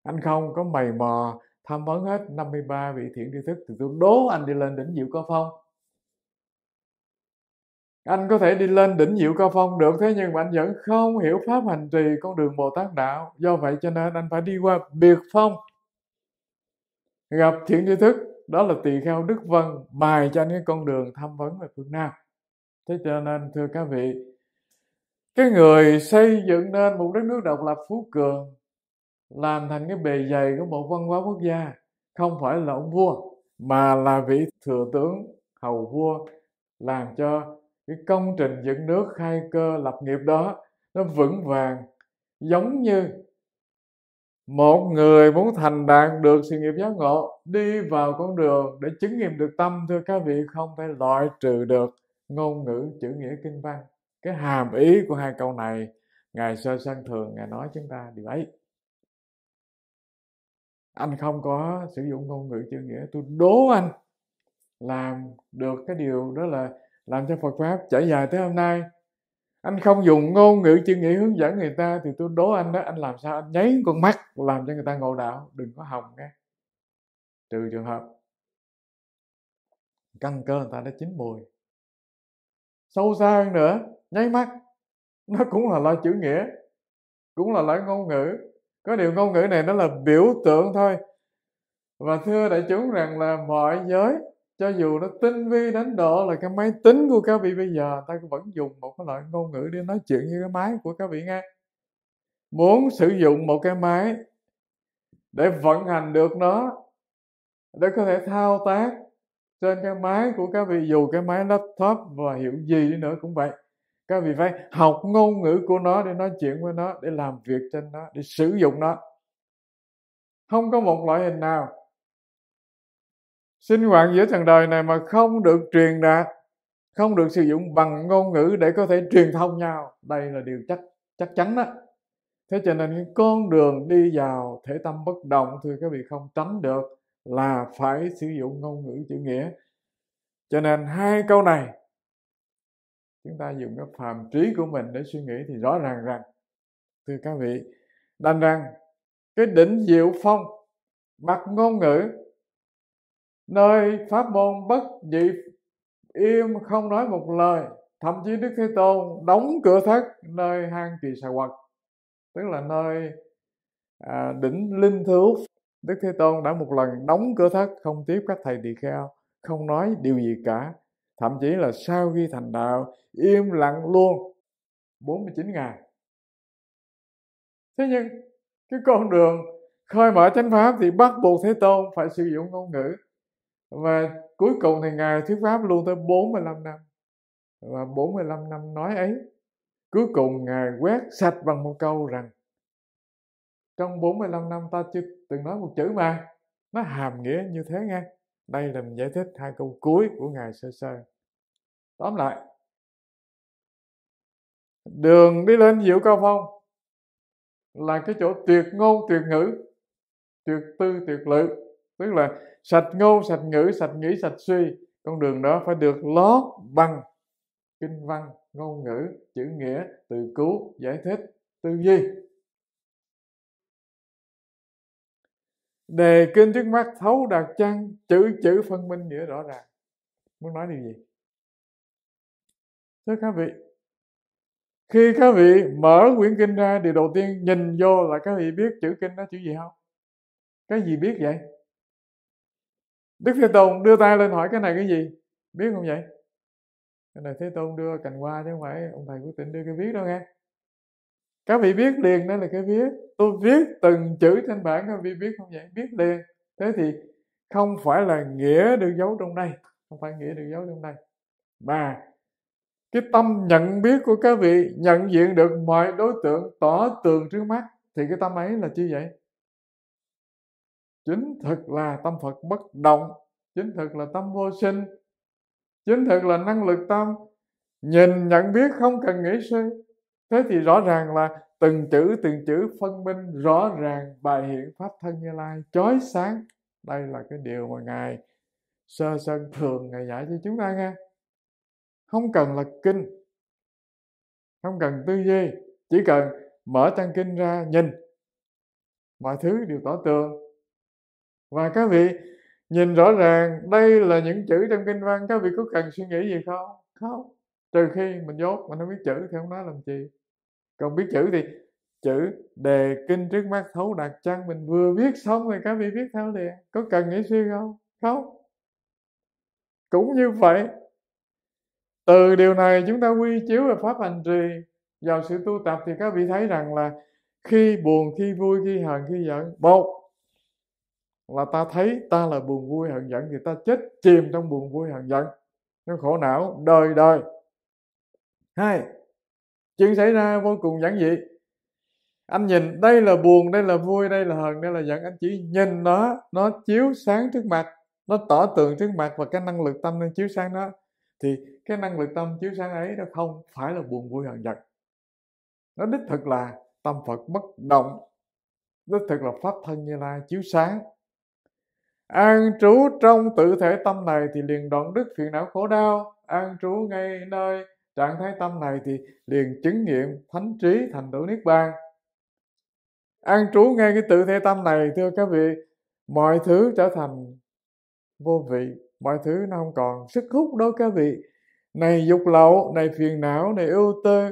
S1: anh không có mày mò tham vấn hết 53 vị thiện tri thức thì tôi đố anh đi lên đỉnh diệu có phong anh có thể đi lên đỉnh diệu cao phong được thế nhưng mà anh vẫn không hiểu pháp hành trì con đường bồ tát đạo do vậy cho nên anh phải đi qua biệt phong gặp thiện tri thức đó là tỳ kheo đức vân bài cho anh cái con đường tham vấn về phương nam thế cho nên thưa các vị cái người xây dựng nên một đất nước độc lập phú cường làm thành cái bề dày của một văn hóa quốc gia không phải là ông vua mà là vị thừa tướng hầu vua làm cho cái công trình dựng nước khai cơ lập nghiệp đó nó vững vàng giống như một người muốn thành đạt được sự nghiệp giác ngộ đi vào con đường để chứng nghiệm được tâm thưa các vị không thể loại trừ được ngôn ngữ chữ nghĩa kinh văn cái hàm ý của hai câu này ngài sơ sân thường ngài nói chúng ta điều ấy anh không có sử dụng ngôn ngữ chữ nghĩa tôi đố anh làm được cái điều đó là làm cho phật pháp trải dài tới hôm nay anh không dùng ngôn ngữ chữ nghĩa hướng dẫn người ta thì tôi đố anh đó anh làm sao anh nháy con mắt làm cho người ta ngộ đạo đừng có hồng nghe trừ trường hợp căn cơ người ta đã chín mùi sâu xa hơn nữa nháy mắt nó cũng là loại chữ nghĩa cũng là loại ngôn ngữ có điều ngôn ngữ này nó là biểu tượng thôi và thưa đại chúng rằng là mọi giới cho dù nó tinh vi đến độ là cái máy tính của các vị bây giờ ta vẫn dùng một cái loại ngôn ngữ để nói chuyện như cái máy của các vị nghe muốn sử dụng một cái máy để vận hành được nó để có thể thao tác trên cái máy của các vị dù cái máy laptop và hiệu gì đi nữa cũng vậy các vị phải học ngôn ngữ của nó để nói chuyện với nó để làm việc trên nó để sử dụng nó không có một loại hình nào sinh hoạt giữa trần đời này mà không được truyền đạt không được sử dụng bằng ngôn ngữ để có thể truyền thông nhau đây là điều chắc chắc chắn đó thế cho nên con đường đi vào thể tâm bất động thì các vị không tránh được là phải sử dụng ngôn ngữ chữ nghĩa cho nên hai câu này chúng ta dùng cái phàm trí của mình để suy nghĩ thì rõ ràng rằng thưa các vị đành rằng cái đỉnh diệu phong mặt ngôn ngữ nơi pháp môn bất dị im không nói một lời thậm chí đức thế tôn đóng cửa thất nơi hang kỳ sài quật tức là nơi à, đỉnh linh thứu đức thế tôn đã một lần đóng cửa thất không tiếp các thầy tỳ kheo không nói điều gì cả thậm chí là sau khi thành đạo im lặng luôn 49 ngày thế nhưng cái con đường khơi mở chánh pháp thì bắt buộc thế tôn phải sử dụng ngôn ngữ và cuối cùng thì ngài thuyết pháp luôn tới 45 năm và 45 năm nói ấy cuối cùng ngài quét sạch bằng một câu rằng trong 45 năm ta chưa từng nói một chữ mà nó hàm nghĩa như thế nghe đây là mình giải thích hai câu cuối của ngài sơ sơ tóm lại đường đi lên diệu cao phong là cái chỗ tuyệt ngôn tuyệt ngữ tuyệt tư tuyệt lự tức là sạch ngôn sạch ngữ sạch nghĩ sạch suy con đường đó phải được lót bằng kinh văn ngôn ngữ chữ nghĩa từ cứu giải thích tư duy đề kinh trước mắt thấu đạt chăng chữ chữ phân minh nghĩa rõ ràng muốn nói điều gì thưa các vị khi các vị mở quyển kinh ra thì đầu tiên nhìn vô là các vị biết chữ kinh đó chữ gì không cái gì biết vậy đức thế tôn đưa tay lên hỏi cái này cái gì biết không vậy cái này thế tôn đưa cành hoa chứ không phải ông thầy quyết định đưa cái viết đâu nghe các vị biết liền đó là cái viết tôi viết từng chữ trên bảng các vị biết không vậy biết liền thế thì không phải là nghĩa được giấu trong đây không phải nghĩa được giấu trong đây mà cái tâm nhận biết của các vị nhận diện được mọi đối tượng tỏ tường trước mắt thì cái tâm ấy là chi vậy chính thực là tâm phật bất động chính thực là tâm vô sinh chính thực là năng lực tâm nhìn nhận biết không cần nghĩ suy thế thì rõ ràng là từng chữ từng chữ phân minh rõ ràng bài hiện pháp thân như lai chói sáng đây là cái điều mà ngài sơ sơn thường ngài dạy cho chúng ta nghe không cần là kinh không cần tư duy chỉ cần mở trang kinh ra nhìn mọi thứ đều tỏ tường và các vị nhìn rõ ràng đây là những chữ trong kinh văn các vị có cần suy nghĩ gì không không trừ khi mình dốt mà không biết chữ thì không nói làm gì còn biết chữ thì chữ đề kinh trước mắt thấu đạt chăng mình vừa viết xong rồi các vị viết theo liền có cần nghĩ suy không không cũng như vậy từ điều này chúng ta quy chiếu về pháp hành trì vào sự tu tập thì các vị thấy rằng là khi buồn khi vui khi hờn khi giận một là ta thấy ta là buồn vui hận giận thì ta chết chìm trong buồn vui hận giận nó khổ não đời đời hai chuyện xảy ra vô cùng giản dị anh nhìn đây là buồn đây là vui đây là hờn đây là giận anh chỉ nhìn nó nó chiếu sáng trước mặt nó tỏ tường trước mặt và cái năng lực tâm nó chiếu sáng nó thì cái năng lực tâm chiếu sáng ấy nó không phải là buồn vui hờn giận nó đích thực là tâm phật bất động đích thực là pháp thân như lai chiếu sáng an trú trong tự thể tâm này thì liền đoạn đức phiền não khổ đau an trú ngay nơi trạng thái tâm này thì liền chứng nghiệm thánh trí thành tựu niết bàn an trú ngay cái tự thể tâm này thưa các vị mọi thứ trở thành vô vị mọi thứ nó không còn sức hút đó các vị này dục lậu này phiền não này ưu tư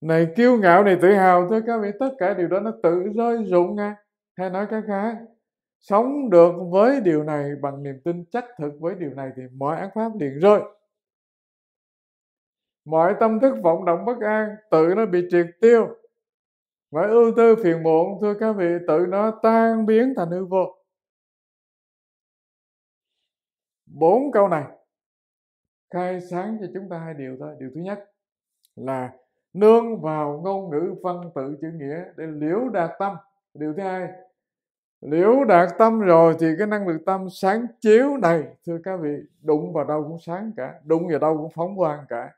S1: này kiêu ngạo này tự hào thưa các vị tất cả điều đó nó tự rơi rụng nha. À. hay nói cái khác sống được với điều này bằng niềm tin chắc thực với điều này thì mọi ác pháp liền rơi mọi tâm thức vọng động bất an tự nó bị triệt tiêu mọi ưu tư phiền muộn thưa các vị tự nó tan biến thành hư vô
S2: bốn câu này
S1: khai sáng cho chúng ta hai điều thôi điều thứ nhất là nương vào ngôn ngữ văn tự chữ nghĩa để liễu đạt tâm điều thứ hai liễu đạt tâm rồi thì cái năng lực tâm sáng chiếu này thưa các vị đụng vào đâu cũng sáng cả đụng vào đâu cũng phóng quang cả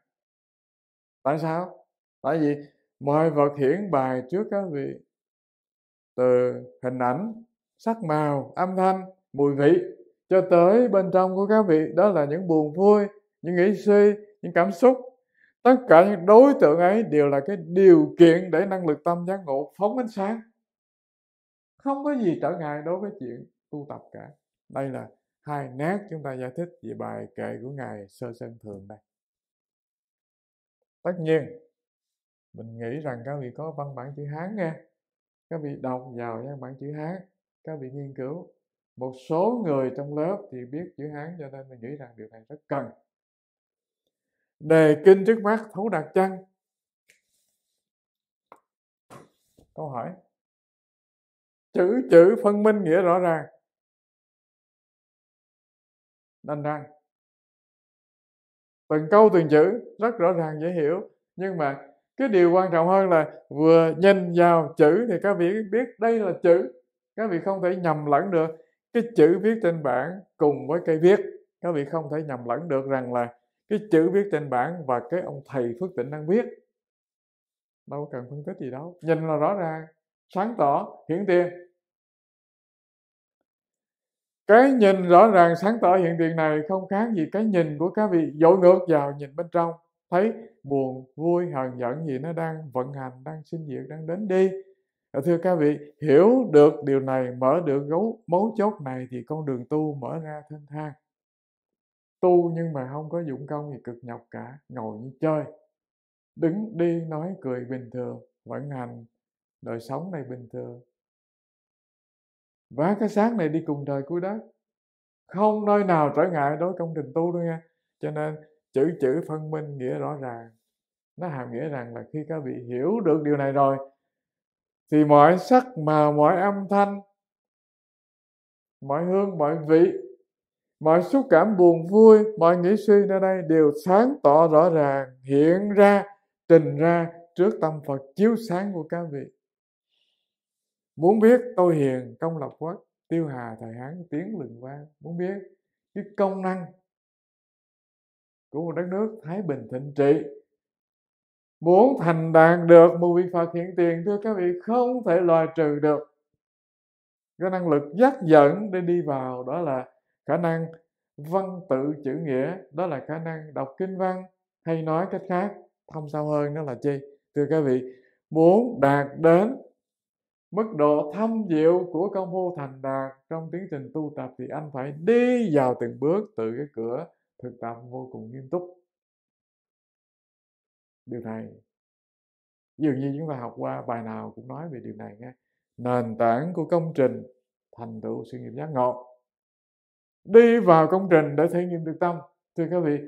S1: tại sao tại vì mọi vật hiển bài trước các vị từ hình ảnh sắc màu âm thanh mùi vị cho tới bên trong của các vị đó là những buồn vui những nghĩ suy những cảm xúc tất cả những đối tượng ấy đều là cái điều kiện để năng lực tâm giác ngộ phóng ánh sáng không có gì trở ngại đối với chuyện tu tập cả đây là hai nét chúng ta giải thích về bài kệ của ngài sơ sơn thường đây tất nhiên mình nghĩ rằng các vị có văn bản chữ hán nghe các vị đọc vào văn bản chữ hán các vị nghiên cứu một số người trong lớp thì biết chữ hán cho nên mình nghĩ rằng điều này rất cần đề kinh trước mắt thấu đạt chăng câu hỏi chữ chữ phân minh nghĩa rõ
S2: ràng đành ra
S1: từng câu từng chữ rất rõ ràng dễ hiểu nhưng mà cái điều quan trọng hơn là vừa nhìn vào chữ thì các vị biết đây là chữ các vị không thể nhầm lẫn được cái chữ viết trên bảng cùng với cây viết các vị không thể nhầm lẫn được rằng là cái chữ viết trên bảng và cái ông thầy phước tịnh đang viết đâu cần phân tích gì đâu nhìn là rõ ràng sáng tỏ hiển tiền cái nhìn rõ ràng sáng tỏ hiện tiền này không khác gì cái nhìn của các vị dội ngược vào nhìn bên trong thấy buồn vui hờn giận gì nó đang vận hành đang sinh diệt đang đến đi dạ, thưa các vị hiểu được điều này mở được gấu mấu chốt này thì con đường tu mở ra thanh thang tu nhưng mà không có dụng công gì cực nhọc cả ngồi như chơi đứng đi nói cười bình thường vận hành đời sống này bình thường và cái sáng này đi cùng trời cuối đất không nơi nào trở ngại đối công trình tu đâu nha cho nên chữ chữ phân minh nghĩa rõ ràng nó hàm nghĩa rằng là khi các vị hiểu được điều này rồi thì mọi sắc mà mọi âm thanh mọi hương mọi vị mọi xúc cảm buồn vui mọi nghĩ suy nơi đây đều sáng tỏ rõ ràng hiện ra trình ra trước tâm phật chiếu sáng của các vị muốn biết tôi hiền công lập quốc tiêu hà thời hán tiếng lừng vang muốn biết cái công năng của một đất nước thái bình thịnh trị muốn thành đạt được một vị phật hiện tiền thưa các vị không thể loại trừ được cái năng lực dắt dẫn để đi vào đó là khả năng văn tự chữ nghĩa đó là khả năng đọc kinh văn hay nói cách khác thông sâu hơn đó là chi thưa các vị muốn đạt đến mức độ thâm diệu của công phu thành đạt trong tiến trình tu tập thì anh phải đi vào từng bước từ cái cửa thực tập vô cùng nghiêm túc điều này dường như chúng ta học qua bài nào cũng nói về điều này nghe nền tảng của công trình thành tựu sự nghiệp giác ngộ đi vào công trình để thể nghiệm được tâm thưa các vị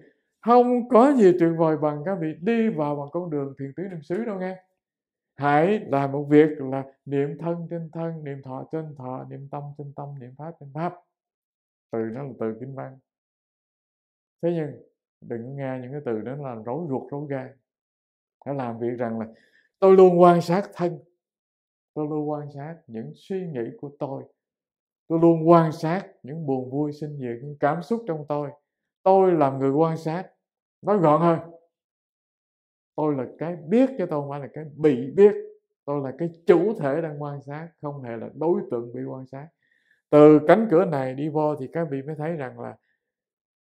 S1: không có gì tuyệt vời bằng các vị đi vào bằng con đường thiền tứ niệm xứ đâu nghe hãy làm một việc là niệm thân trên thân niệm thọ trên thọ niệm tâm trên tâm niệm pháp trên pháp từ nó là từ kinh văn thế nhưng đừng nghe những cái từ đó là rối ruột rối gan hãy làm việc rằng là tôi luôn quan sát thân tôi luôn quan sát những suy nghĩ của tôi tôi luôn quan sát những buồn vui sinh diệt những cảm xúc trong tôi tôi làm người quan sát nói gọn hơn tôi là cái biết chứ tôi không phải là cái bị biết tôi là cái chủ thể đang quan sát không hề là đối tượng bị quan sát từ cánh cửa này đi vô thì các vị mới thấy rằng là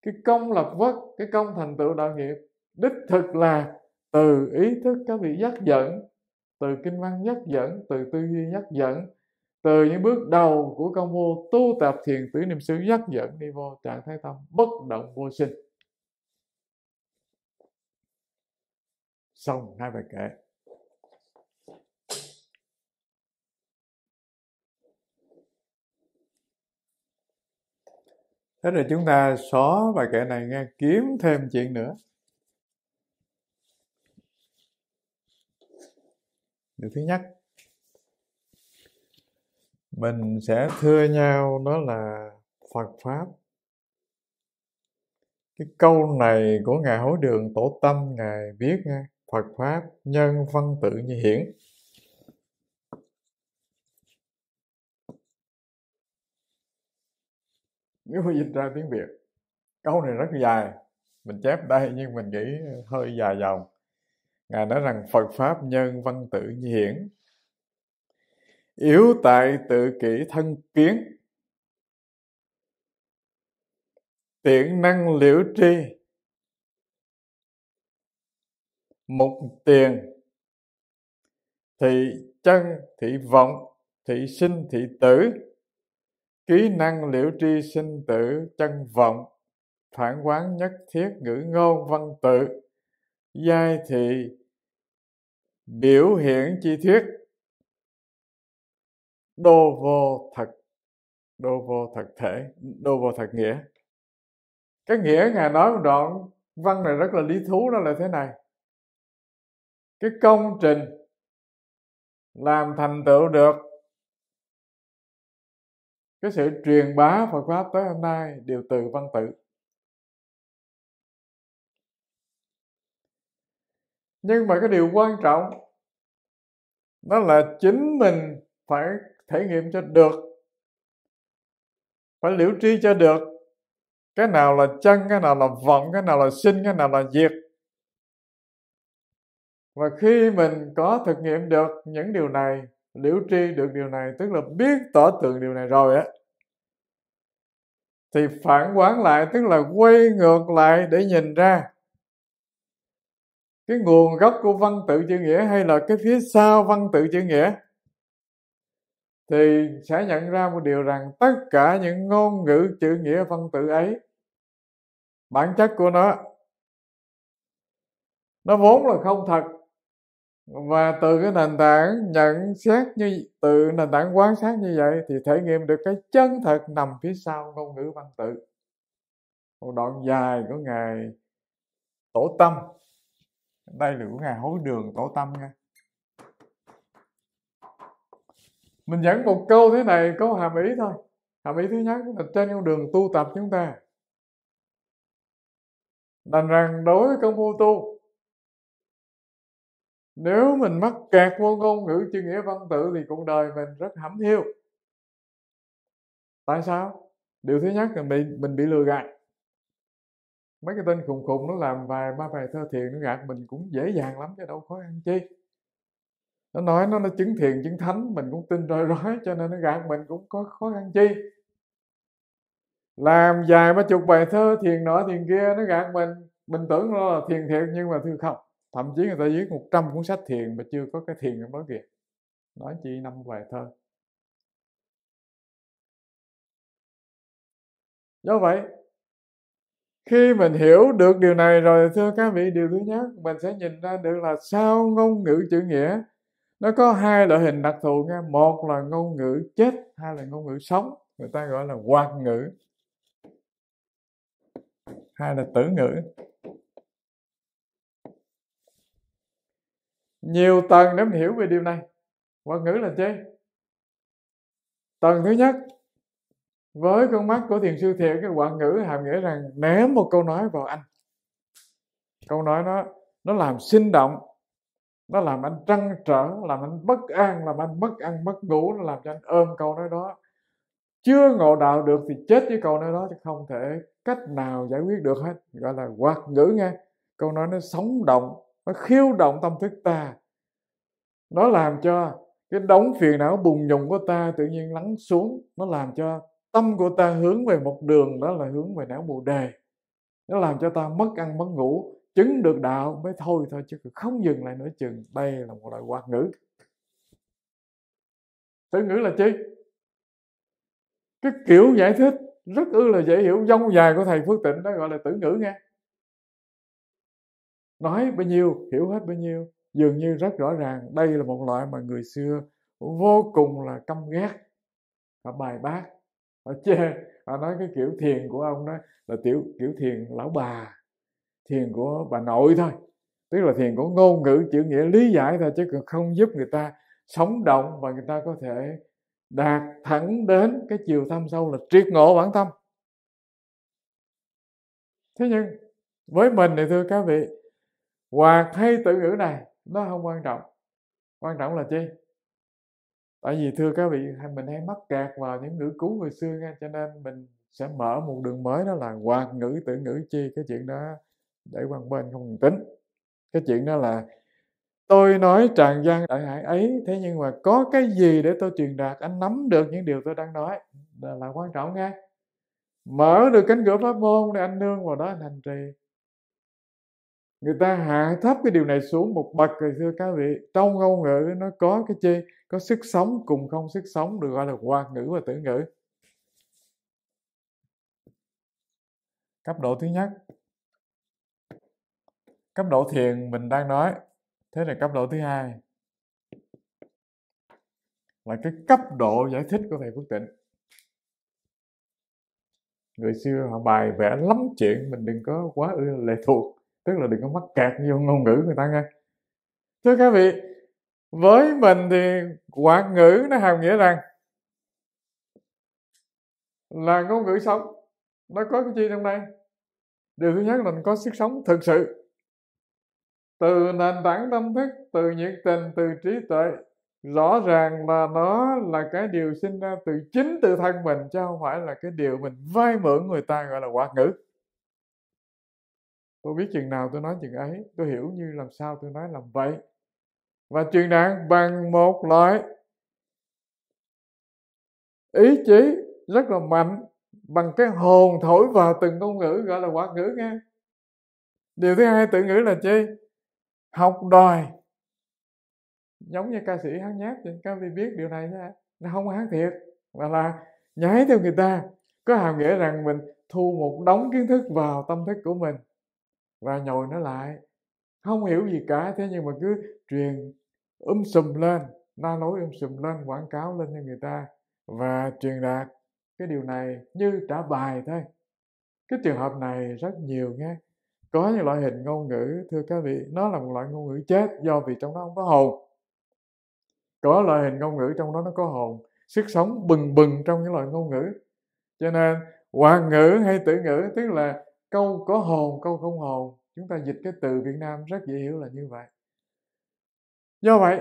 S1: cái công lập vất cái công thành tựu đạo nghiệp đích thực là từ ý thức các vị dắt dẫn từ kinh văn dắt dẫn từ tư duy dắt dẫn từ những bước đầu của công vô tu tập thiền tứ niệm xứ dắt dẫn đi vô trạng thái tâm bất động vô sinh xong hai bài kể thế là chúng ta xóa bài kể này nghe kiếm thêm chuyện nữa điều thứ nhất mình sẽ thưa nhau đó là phật pháp cái câu này của ngài hối đường tổ tâm ngài viết nghe Phật Pháp nhân văn tự như hiển. Nếu mà dịch ra tiếng Việt, câu này rất dài. Mình chép đây nhưng mình nghĩ hơi dài dòng. Ngài nói rằng Phật Pháp nhân văn tự như hiển. Yếu tại tự kỷ thân kiến. Tiện năng liễu tri một tiền thị chân thị vọng thị sinh thị tử kỹ năng liễu tri sinh tử chân vọng phản quán nhất thiết ngữ ngôn văn tự giai thị biểu hiện chi thuyết đô vô thật đô vô thật thể đô vô thật nghĩa cái nghĩa ngài nói một đoạn văn này rất là lý thú đó là thế này cái công trình
S2: làm thành tựu được cái sự
S1: truyền bá Phật pháp tới hôm nay đều từ văn tự nhưng mà cái điều quan trọng đó là chính mình phải thể nghiệm cho được phải liễu tri cho được cái nào là chân cái nào là vọng cái nào là sinh cái nào là diệt và khi mình có thực nghiệm được những điều này liễu tri được điều này tức là biết tỏ tường điều này rồi á thì phản quán lại tức là quay ngược lại để nhìn ra cái nguồn gốc của văn tự chữ nghĩa hay là cái phía sau văn tự chữ nghĩa thì sẽ nhận ra một điều rằng tất cả những ngôn ngữ chữ nghĩa văn tự ấy bản chất của nó nó vốn là không thật và từ cái nền tảng nhận xét như từ nền tảng quan sát như vậy thì thể nghiệm được cái chân thật nằm phía sau ngôn ngữ văn tự một đoạn dài của ngài tổ tâm đây là của ngài hối đường tổ tâm nha mình dẫn một câu thế này có hàm ý thôi hàm ý thứ nhất là trên con đường tu tập chúng ta đành
S2: rằng đối với công phu tu nếu mình mắc kẹt
S1: vô ngôn ngữ chữ nghĩa văn tự thì cuộc đời mình rất hẩm hiu tại sao điều thứ nhất là mình, mình bị lừa gạt mấy cái tên khùng khùng nó làm vài ba bài thơ thiền nó gạt mình cũng dễ dàng lắm chứ đâu khó ăn chi nó nói nó nó chứng thiền chứng thánh mình cũng tin rơi rói cho nên nó gạt mình cũng có khó khăn chi làm vài ba chục bài thơ thiền nọ thiền kia nó gạt mình mình tưởng nó là thiền thiệt nhưng mà thiền không thậm chí người ta viết 100 cuốn sách thiền mà chưa có cái thiền trong đó kìa nói chi năm bài thơ do vậy khi mình hiểu được điều này rồi thưa các vị điều thứ nhất mình sẽ nhìn ra được là sao ngôn ngữ chữ nghĩa nó có hai loại hình đặc thù nha một là ngôn ngữ chết hai là ngôn ngữ sống người ta gọi là hoạt ngữ hai là tử ngữ nhiều tầng để mình hiểu về điều này ngoại ngữ là chê tầng thứ nhất với con mắt của thiền sư thiện cái ngoại ngữ hàm nghĩa rằng ném một câu nói vào anh câu nói nó nó làm sinh động nó làm anh trăn trở làm anh bất an làm anh mất ăn mất ngủ nó làm cho anh ôm câu nói đó chưa ngộ đạo được thì chết với câu nói đó chứ không thể cách nào giải quyết được hết gọi là hoạt ngữ nghe câu nói nó sống động nó khiêu động tâm thức ta nó làm cho cái đống phiền não bùng nhùng của ta tự nhiên lắng xuống nó làm cho tâm của ta hướng về một đường đó là hướng về não bồ đề nó làm cho ta mất ăn mất ngủ chứng được đạo mới thôi thôi chứ không dừng lại nữa chừng đây là một loại hoạt ngữ tử ngữ là chi cái kiểu giải thích rất ư là dễ hiểu dông dài của thầy phước tịnh đó gọi là tử ngữ nghe nói bao nhiêu hiểu hết bao nhiêu dường như rất rõ ràng đây là một loại mà người xưa vô cùng là căm ghét họ bài bác họ chê họ nói cái kiểu thiền của ông đó là tiểu kiểu thiền lão bà thiền của bà nội thôi tức là thiền của ngôn ngữ chữ nghĩa lý giải thôi chứ không giúp người ta sống động và người ta có thể đạt thẳng đến cái chiều thâm sâu là triệt ngộ bản tâm thế nhưng với mình thì thưa các vị hoặc hay tự ngữ này nó không quan trọng quan trọng là chi tại vì thưa các vị mình hay mắc kẹt vào những ngữ cú hồi xưa nghe cho nên mình sẽ mở một đường mới đó là hoạt ngữ tự ngữ chi cái chuyện đó để quan bên không cần tính cái chuyện đó là tôi nói tràn gian đại hải ấy thế nhưng mà có cái gì để tôi truyền đạt anh nắm được những điều tôi đang nói là, là quan trọng nghe mở được cánh cửa pháp môn để anh nương vào đó anh hành trì người ta hạ thấp cái điều này xuống một bậc rồi thưa các vị trong ngôn ngữ nó có cái chi, có sức sống cùng không sức sống được gọi là hoạt ngữ và tử ngữ cấp độ thứ nhất cấp độ thiền mình đang nói thế là cấp độ thứ hai là cái cấp độ giải thích của thầy Phước Tịnh người xưa họ bài vẽ lắm chuyện mình đừng có quá ư lệ thuộc tức là đừng có mắc kẹt vô ngôn ngữ người ta nghe thưa các vị với mình thì quạt ngữ nó hàm nghĩa rằng là ngôn ngữ sống nó có cái gì trong đây điều thứ nhất là mình có sức sống thực sự từ nền tảng tâm thức từ nhiệt tình từ trí tuệ rõ ràng là nó là cái điều sinh ra từ chính tự thân mình chứ không phải là cái điều mình vay mượn người ta gọi là quạt ngữ tôi biết chừng nào tôi nói chừng ấy tôi hiểu như làm sao tôi nói làm vậy và truyền đạt bằng một loại ý chí rất là mạnh bằng cái hồn thổi vào từng ngôn ngữ gọi là quán ngữ nghe điều thứ hai tự ngữ là chi học đòi giống như ca sĩ hát nhát thì các vị biết điều này nha nó không hát thiệt mà là nhái theo người ta có hàm nghĩa rằng mình thu một đống kiến thức vào tâm thức của mình và nhồi nó lại không hiểu gì cả thế nhưng mà cứ truyền um sùm lên la nói um sùm lên quảng cáo lên cho người ta và truyền đạt cái điều này như trả bài thôi cái trường hợp này rất nhiều nghe có những loại hình ngôn ngữ thưa các vị nó là một loại ngôn ngữ chết do vì trong đó không có hồn có loại hình ngôn ngữ trong đó nó có hồn sức sống bừng bừng trong những loại ngôn ngữ cho nên hoàng ngữ hay tử ngữ tức là câu có hồn câu không hồn chúng ta dịch cái từ việt nam rất dễ hiểu là như vậy do vậy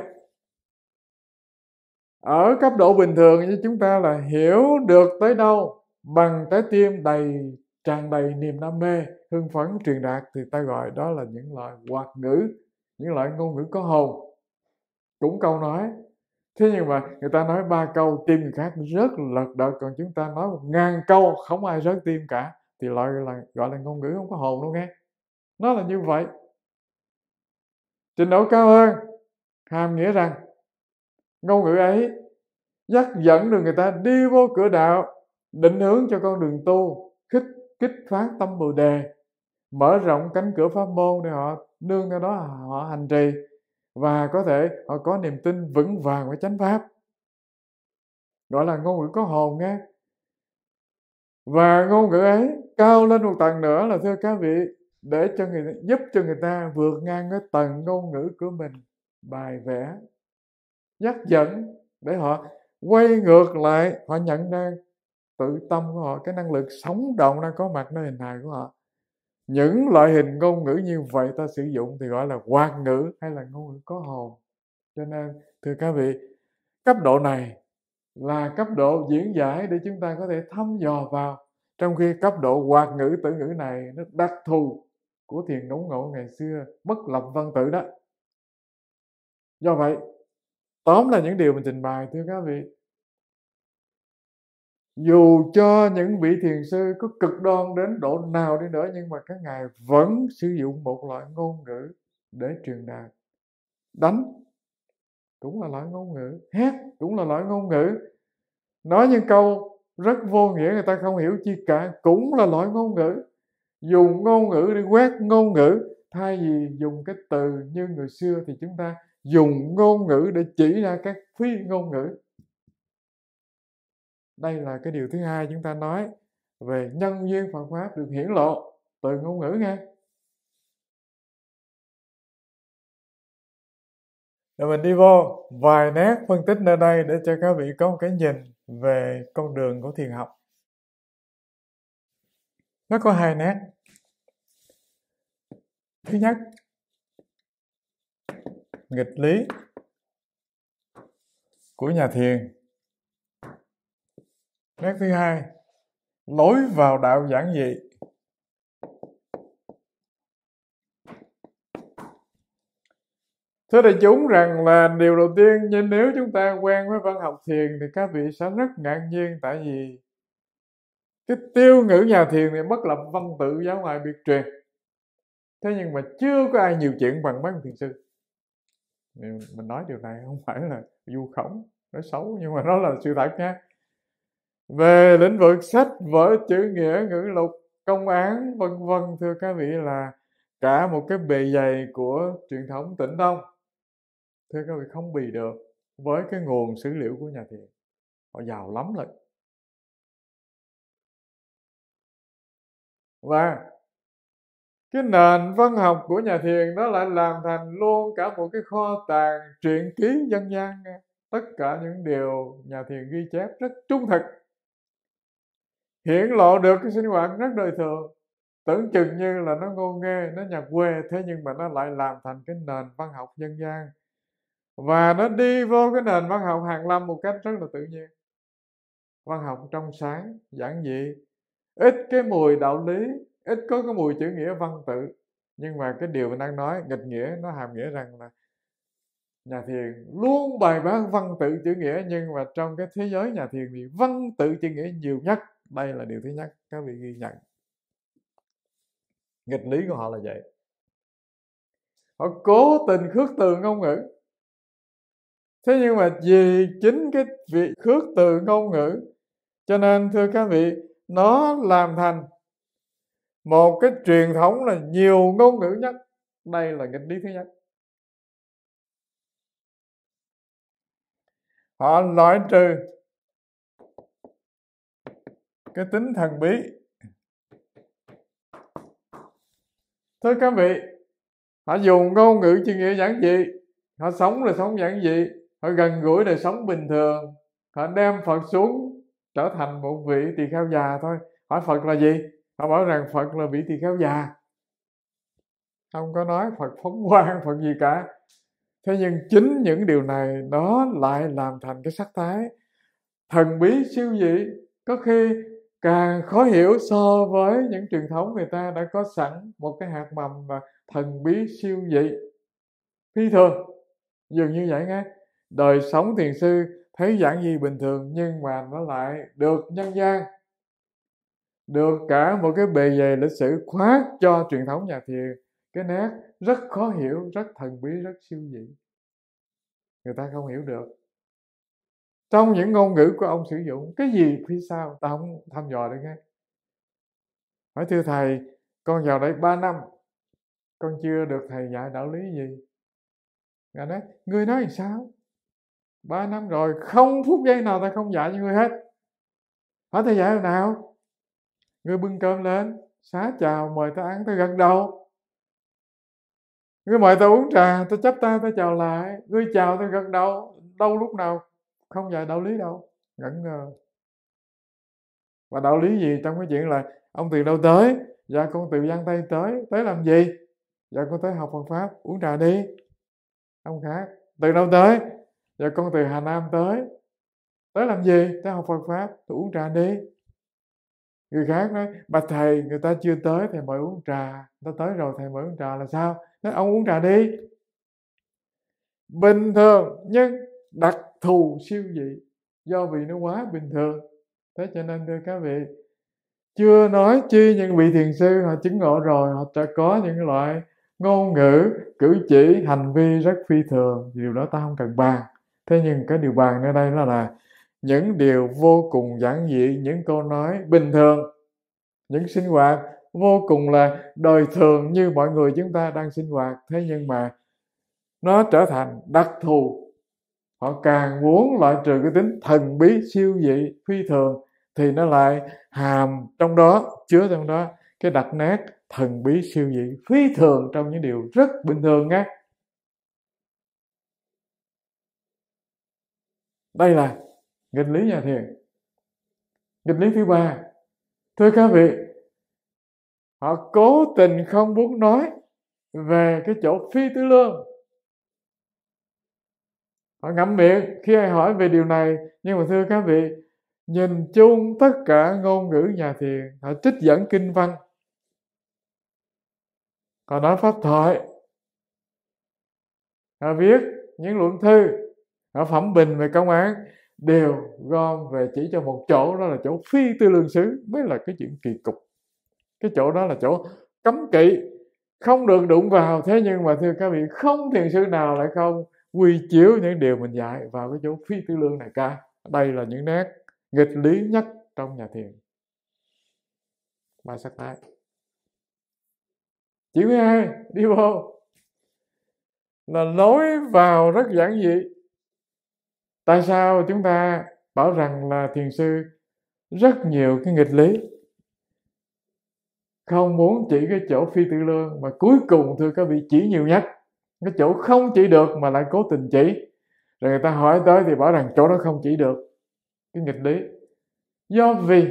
S1: ở cấp độ bình thường như chúng ta là hiểu được tới đâu bằng trái tim đầy tràn đầy niềm đam mê hưng phấn truyền đạt thì ta gọi đó là những loại hoạt ngữ những loại ngôn ngữ có hồn cũng câu nói thế nhưng mà người ta nói ba câu tim người khác rất lật đật còn chúng ta nói một ngàn câu không ai rớt tim cả thì lại là gọi là ngôn ngữ không có hồn đâu nghe nó là như vậy trình độ cao hơn hàm nghĩa rằng ngôn ngữ ấy dắt dẫn được người ta đi vô cửa đạo định hướng cho con đường tu khích kích phát tâm bồ đề mở rộng cánh cửa pháp môn để họ nương theo đó họ hành trì và có thể họ có niềm tin vững vàng với chánh pháp gọi là ngôn ngữ có hồn nghe và ngôn ngữ ấy cao lên một tầng nữa là thưa các vị để cho người giúp cho người ta vượt ngang cái tầng ngôn ngữ của mình bài vẽ dắt dẫn để họ quay ngược lại họ nhận ra tự tâm của họ cái năng lực sống động đang có mặt nơi hình hài của họ những loại hình ngôn ngữ như vậy ta sử dụng thì gọi là hoạt ngữ hay là ngôn ngữ có hồn cho nên thưa các vị cấp độ này là cấp độ diễn giải để chúng ta có thể thăm dò vào trong khi cấp độ hoạt ngữ tử ngữ này nó đặc thù của thiền ngũ ngộ ngày xưa mất lập văn tự đó do vậy tóm là những điều mình trình bày thưa các vị dù cho những vị thiền sư có cực đoan đến độ nào đi nữa nhưng mà các ngài vẫn sử dụng một loại ngôn ngữ để truyền đạt đánh cũng là loại ngôn ngữ hét cũng là loại ngôn ngữ nói những câu rất vô nghĩa người ta không hiểu chi cả cũng là loại ngôn ngữ dùng ngôn ngữ để quét ngôn ngữ thay vì dùng cái từ như người xưa thì chúng ta dùng ngôn ngữ để chỉ ra các phi ngôn ngữ đây là cái điều thứ hai chúng ta nói về nhân duyên phật pháp được hiển lộ từ ngôn ngữ nghe
S2: rồi mình đi vô
S1: vài nét phân tích nơi đây để cho các vị có một cái nhìn về con đường của thiền học nó có hai nét thứ nhất nghịch lý của nhà thiền nét thứ hai lối vào đạo giản dị thế đại chúng rằng là điều đầu tiên nhưng nếu chúng ta quen với văn học thiền thì các vị sẽ rất ngạc nhiên tại vì cái tiêu ngữ nhà thiền thì bất lập văn tự giáo ngoại biệt truyền thế nhưng mà chưa có ai nhiều chuyện bằng mấy thiền sư mình nói điều này không phải là du khống nói xấu nhưng mà nó là sự thật nha về lĩnh vực sách vở chữ nghĩa ngữ lục công án vân vân thưa các vị là cả một cái bề dày của truyền thống tỉnh đông thưa các vị không bì được với cái nguồn sử liệu của nhà thiền họ giàu lắm rồi
S2: và cái nền văn
S1: học của nhà thiền nó lại làm thành luôn cả một cái kho tàng truyện ký dân gian tất cả những điều nhà thiền ghi chép rất trung thực hiển lộ được cái sinh hoạt rất đời thường tưởng chừng như là nó ngô nghê nó nhà quê thế nhưng mà nó lại làm thành cái nền văn học dân gian và nó đi vô cái nền văn học hàng lâm một cách rất là tự nhiên văn học trong sáng giản dị ít cái mùi đạo lý ít có cái mùi chữ nghĩa văn tự nhưng mà cái điều mình đang nói nghịch nghĩa nó hàm nghĩa rằng là nhà thiền luôn bài bản văn tự chữ nghĩa nhưng mà trong cái thế giới nhà thiền thì văn tự chữ nghĩa nhiều nhất đây là điều thứ nhất các vị ghi nhận nghịch lý của họ là vậy họ cố tình khước từ ngôn ngữ thế nhưng mà vì chính cái việc khước từ ngôn ngữ cho nên thưa các vị nó làm thành một cái truyền thống là nhiều ngôn ngữ nhất đây là nghịch lý thứ nhất họ loại trừ cái tính thần bí thưa các vị họ dùng ngôn ngữ chuyên nghĩa giản dị họ sống là sống giản dị họ gần gũi đời sống bình thường họ đem phật xuống trở thành một vị tỳ kheo già thôi hỏi phật là gì họ bảo rằng phật là vị tỳ kheo già không có nói phật phóng quang phật gì cả thế nhưng chính những điều này nó lại làm thành cái sắc thái thần bí siêu dị có khi càng khó hiểu so với những truyền thống người ta đã có sẵn một cái hạt mầm và thần bí siêu dị phi thường dường như vậy nghe đời sống thiền sư thấy giản dị bình thường nhưng mà nó lại được nhân gian được cả một cái bề dày lịch sử khoác cho truyền thống nhà thiền cái nét rất khó hiểu rất thần bí rất siêu dị người ta không hiểu được trong những ngôn ngữ của ông sử dụng cái gì phía sau ta không thăm dò được nghe hỏi thưa thầy con vào đây 3 năm con chưa được thầy dạy đạo lý gì ngài nói ngươi nói làm sao ba năm rồi không phút giây nào ta không dạy cho người hết hỏi ta dạy hồi nào người bưng cơm lên xá chào mời ta ăn ta gật đầu người mời ta uống trà ta chấp ta ta chào lại người chào ta gật đầu đâu lúc nào không dạy đạo lý đâu ngẩn ngờ và đạo lý gì trong cái chuyện là ông từ đâu tới dạ con từ giang tây tới tới làm gì dạ con tới học phật pháp uống trà đi ông khác từ đâu tới giờ con từ hà nam tới tới làm gì tới học phật pháp tôi uống trà đi người khác nói bà thầy người ta chưa tới thầy mời uống trà người ta tới rồi thầy mời uống trà là sao nói ông uống trà đi bình thường nhưng đặc thù siêu dị do vì nó quá bình thường thế cho nên thưa các vị chưa nói chi những vị thiền sư họ chứng ngộ rồi họ sẽ có những loại ngôn ngữ cử chỉ hành vi rất phi thường điều đó ta không cần bàn thế nhưng cái điều bàn ở đây là là những điều vô cùng giản dị những câu nói bình thường những sinh hoạt vô cùng là đời thường như mọi người chúng ta đang sinh hoạt thế nhưng mà nó trở thành đặc thù họ càng muốn loại trừ cái tính thần bí siêu dị phi thường thì nó lại hàm trong đó chứa trong đó cái đặc nét thần bí siêu dị phi thường trong những điều rất bình thường nhé đây là nghịch lý nhà thiền nghịch lý thứ ba thưa các vị họ cố tình không muốn nói về cái chỗ phi tứ lương họ ngậm miệng khi ai hỏi về điều này nhưng mà thưa các vị nhìn chung tất cả ngôn ngữ nhà thiền họ trích dẫn kinh văn họ nói pháp thoại họ viết những luận thư phẩm bình về công án đều gom về chỉ cho một chỗ đó là chỗ phi tư lương xứ mới là cái chuyện kỳ cục cái chỗ đó là chỗ cấm kỵ không được đụng vào thế nhưng mà thưa các vị không thiền sư nào lại không quy chiếu những điều mình dạy vào cái chỗ phi tư lương này cả đây là những nét nghịch lý nhất trong nhà thiền ba sắc thái chỉ huy hai đi vô là lối vào rất giản dị tại sao chúng ta bảo rằng là thiền sư rất nhiều cái nghịch lý không muốn chỉ cái chỗ phi tự lương mà cuối cùng thưa các vị chỉ nhiều nhất cái chỗ không chỉ được mà lại cố tình chỉ rồi người ta hỏi tới thì bảo rằng chỗ đó không chỉ được cái nghịch lý do vì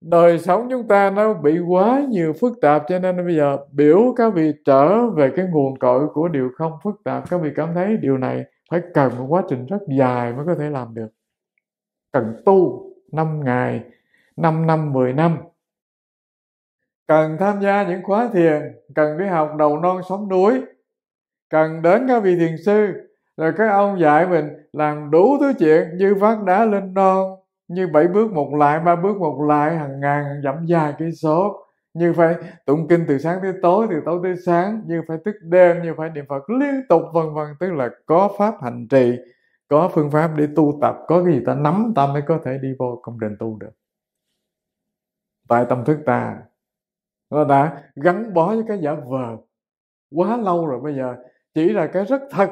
S1: đời sống chúng ta nó bị quá nhiều phức tạp cho nên bây giờ biểu các vị trở về cái nguồn cội của điều không phức tạp các vị cảm thấy điều này phải cần một quá trình rất dài mới có thể làm được cần tu 5 ngày 5 năm 10 năm cần tham gia những khóa thiền cần đi học đầu non sóng núi cần đến các vị thiền sư rồi các ông dạy mình làm đủ thứ chuyện như vác đá lên non như bảy bước một lại ba bước một lại hàng ngàn dặm dài cây số như phải tụng kinh từ sáng tới tối từ tối tới sáng như phải thức đêm như phải niệm phật liên tục vân vân tức là có pháp hành trì có phương pháp để tu tập có cái gì ta nắm ta mới có thể đi vô công trình tu được tại tâm thức ta nó đã gắn bó với cái giả vờ quá lâu rồi bây giờ chỉ là cái rất thật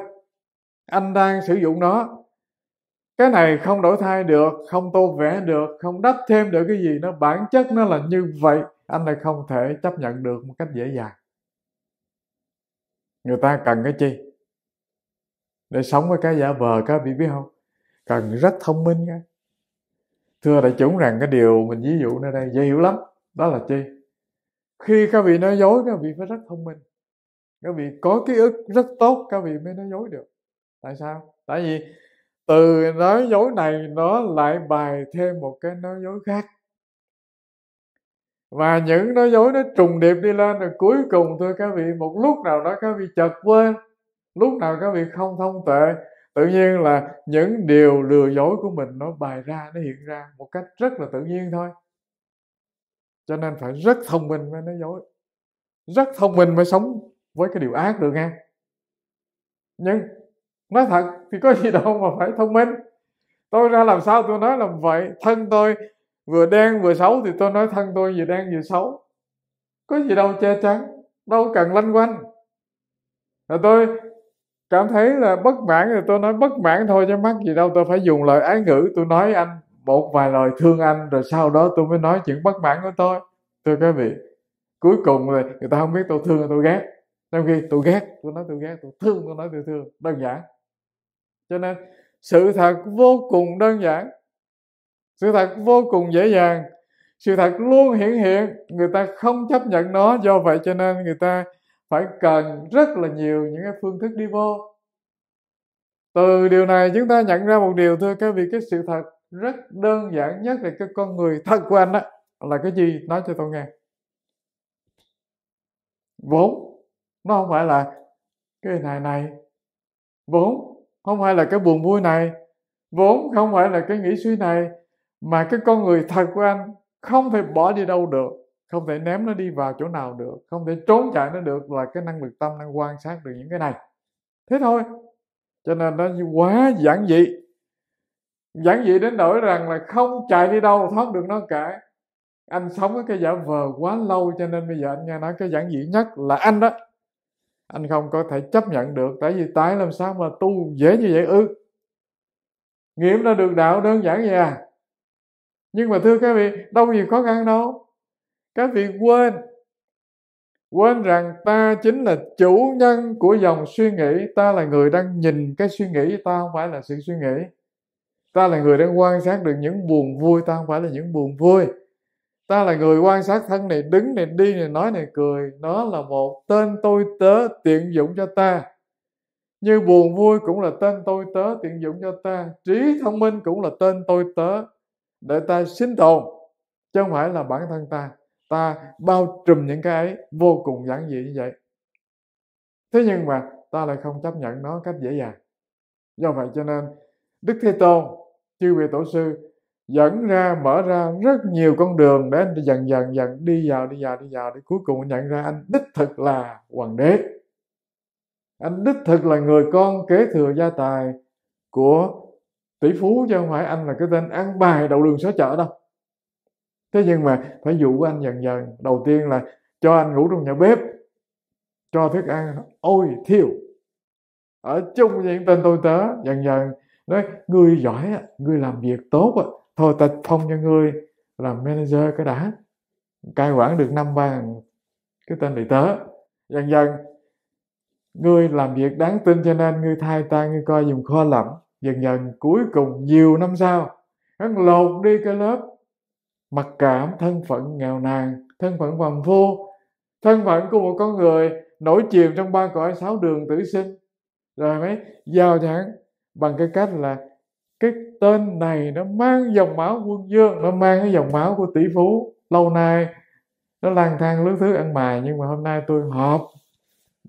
S1: anh đang sử dụng nó cái này không đổi thay được không tô vẽ được không đắp thêm được cái gì nó bản chất nó là như vậy anh lại không thể chấp nhận được một cách dễ dàng người ta cần cái chi để sống với cái giả vờ các vị biết không cần rất thông minh nha thưa đại chúng rằng cái điều mình ví dụ nơi đây dễ hiểu lắm đó là chi khi các vị nói dối các vị phải rất thông minh các vị có ký ức rất tốt các vị mới nói dối được tại sao tại vì từ nói dối này nó lại bài thêm một cái nói dối khác và những nói dối nó trùng điệp đi lên rồi cuối cùng thôi các vị một lúc nào đó các vị chợt quên lúc nào các vị không thông tuệ tự nhiên là những điều lừa dối của mình nó bày ra nó hiện ra một cách rất là tự nhiên thôi cho nên phải rất thông minh mới nói dối rất thông minh mới sống với cái điều ác được nghe nhưng nói thật thì có gì đâu mà phải thông minh tôi ra làm sao tôi nói làm vậy thân tôi vừa đen vừa xấu thì tôi nói thân tôi vừa đen vừa xấu có gì đâu che chắn đâu cần lanh quanh rồi tôi cảm thấy là bất mãn thì tôi nói bất mãn thôi chứ mắc gì đâu tôi phải dùng lời ái ngữ tôi nói anh một vài lời thương anh rồi sau đó tôi mới nói chuyện bất mãn của tôi thưa quý vị cuối cùng là người ta không biết tôi thương hay tôi ghét trong khi tôi ghét tôi nói tôi ghét tôi thương tôi nói tôi thương đơn giản cho nên sự thật vô cùng đơn giản sự thật vô cùng dễ dàng sự thật luôn hiển hiện người ta không chấp nhận nó do vậy cho nên người ta phải cần rất là nhiều những cái phương thức đi vô từ điều này chúng ta nhận ra một điều thôi, cái vị cái sự thật rất đơn giản nhất là cái con người thật của anh đó là cái gì nói cho tôi nghe vốn nó không phải là cái này này vốn không phải là cái buồn vui này vốn không phải là cái nghĩ suy này mà cái con người thật của anh không thể bỏ đi đâu được không thể ném nó đi vào chỗ nào được không thể trốn chạy nó được là cái năng lực tâm năng quan sát được những cái này thế thôi cho nên nó quá giản dị giản dị đến nỗi rằng là không chạy đi đâu thoát được nó cả anh sống với cái giả vờ quá lâu cho nên bây giờ anh nghe nói cái giản dị nhất là anh đó anh không có thể chấp nhận được tại vì tái làm sao mà tu dễ như vậy ư ừ. nghiệm ra được đạo đơn giản vậy à nhưng mà thưa các vị đâu gì khó khăn đâu các vị quên quên rằng ta chính là chủ nhân của dòng suy nghĩ ta là người đang nhìn cái suy nghĩ ta không phải là sự suy nghĩ ta là người đang quan sát được những buồn vui ta không phải là những buồn vui ta là người quan sát thân này đứng này đi này nói này cười nó là một tên tôi tớ tiện dụng cho ta như buồn vui cũng là tên tôi tớ tiện dụng cho ta trí thông minh cũng là tên tôi tớ để ta sinh tồn chứ không phải là bản thân ta ta bao trùm những cái ấy vô cùng giản dị như vậy thế nhưng mà ta lại không chấp nhận nó cách dễ dàng do vậy cho nên đức thế tôn chư vị tổ sư dẫn ra mở ra rất nhiều con đường để anh dần dần dần đi vào đi vào đi vào để cuối cùng nhận ra anh đích thực là hoàng đế anh đích thực là người con kế thừa gia tài của tỷ phú chứ không phải anh là cái tên ăn bài đầu đường xó chợ đâu thế nhưng mà phải dụ anh dần dần đầu tiên là cho anh ngủ trong nhà bếp cho thức ăn ôi thiêu ở chung với những tên tôi tớ dần dần nói người giỏi người làm việc tốt thôi ta phong cho người làm manager cái đã cai quản được năm bàn cái tên đầy tớ dần dần người làm việc đáng tin cho nên người thay ta người coi dùng kho lẫm dần dần cuối cùng nhiều năm sau hắn lột đi cái lớp mặc cảm thân phận nghèo nàn thân phận phàm phu thân phận của một con người nổi chìm trong ba cõi sáu đường tử sinh rồi mới giao cho hắn bằng cái cách là cái tên này nó mang dòng máu quân dương nó mang cái dòng máu của tỷ phú lâu nay nó lang thang lướt thứ ăn mài nhưng mà hôm nay tôi họp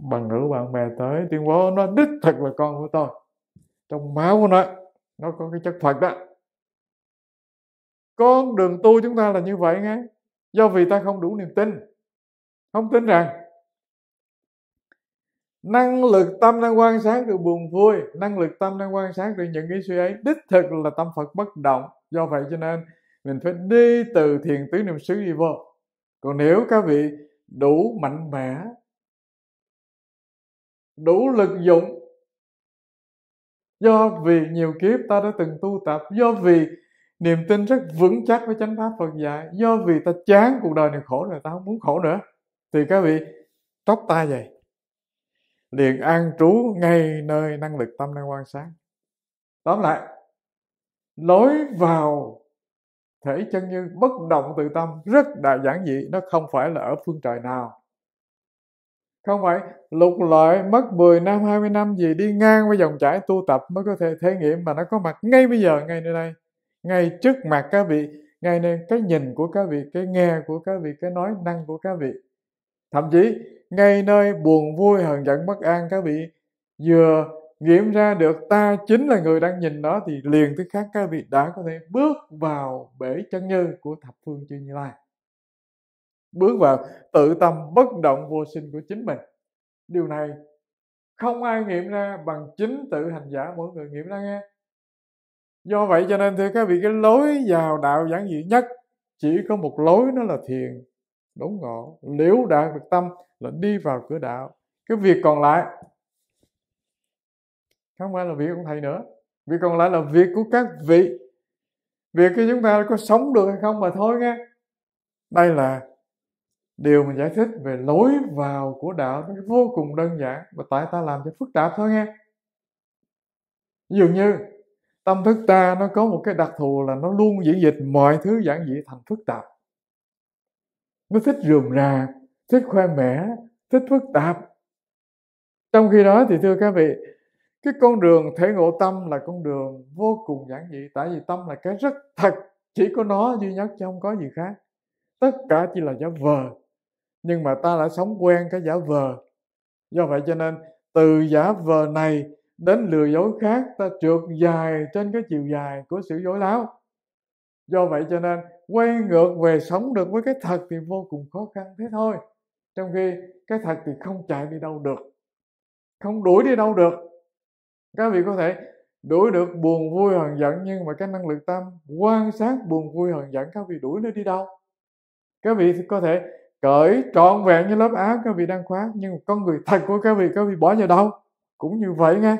S1: bằng ngữ bạn bè tới tuyên bố nó đích thực là con của tôi trong máu của nó nó có cái chất Phật đó con đường tu chúng ta là như vậy nghe do vì ta không đủ niềm tin không tin rằng năng lực tâm đang quan sát được buồn vui năng lực tâm đang quan sát được những cái suy ấy đích thực là tâm phật bất động do vậy cho nên mình phải đi từ thiền tứ niệm xứ đi vô còn nếu các vị đủ mạnh mẽ đủ lực dụng do vì nhiều kiếp ta đã từng tu tập do vì niềm tin rất vững chắc với chánh pháp Phật dạy do vì ta chán cuộc đời này khổ rồi ta không muốn khổ nữa thì các vị tóc tay vậy liền an trú ngay nơi năng lực tâm đang quan sát tóm lại lối vào thể chân như bất động từ tâm rất đại giản dị nó không phải là ở phương trời nào không phải lục lợi mất 10 năm 20 năm gì đi ngang với dòng chảy tu tập mới có thể thể nghiệm mà nó có mặt ngay bây giờ ngay nơi đây ngay trước mặt các vị ngay nên cái nhìn của các vị cái nghe của các vị cái nói năng của các vị thậm chí ngay nơi buồn vui hờn giận bất an các vị vừa nghiệm ra được ta chính là người đang nhìn nó thì liền tức khác các vị đã có thể bước vào bể chân như của thập phương chư như lai bước vào tự tâm bất động vô sinh của chính mình điều này không ai nghiệm ra bằng chính tự hành giả mỗi người nghiệm ra nghe do vậy cho nên thưa các vị cái lối vào đạo giản dị nhất chỉ có một lối nó là thiền đốn ngộ liễu đạt được tâm là đi vào cửa đạo cái việc còn lại không phải là việc của thầy nữa việc còn lại là việc của các vị việc của chúng ta có sống được hay không mà thôi nghe đây là điều mình giải thích về lối vào của đạo nó vô cùng đơn giản và tại ta làm cho phức tạp thôi nghe ví dụ như tâm thức ta nó có một cái đặc thù là nó luôn diễn dịch mọi thứ giản dị thành phức tạp nó thích rườm rà thích khoe mẽ thích phức tạp trong khi đó thì thưa các vị cái con đường thể ngộ tâm là con đường vô cùng giản dị tại vì tâm là cái rất thật chỉ có nó duy nhất chứ không có gì khác tất cả chỉ là giả vờ nhưng mà ta đã sống quen cái giả vờ do vậy cho nên từ giả vờ này đến lừa dối khác ta trượt dài trên cái chiều dài của sự dối láo do vậy cho nên quay ngược về sống được với cái thật thì vô cùng khó khăn thế thôi trong khi cái thật thì không chạy đi đâu được không đuổi đi đâu được các vị có thể đuổi được buồn vui hờn giận nhưng mà cái năng lực tâm quan sát buồn vui hờn giận các vị đuổi nó đi đâu các vị có thể cởi trọn vẹn như lớp áo các vị đang khoác nhưng con người thật của các vị các vị bỏ vào đâu cũng như vậy nghe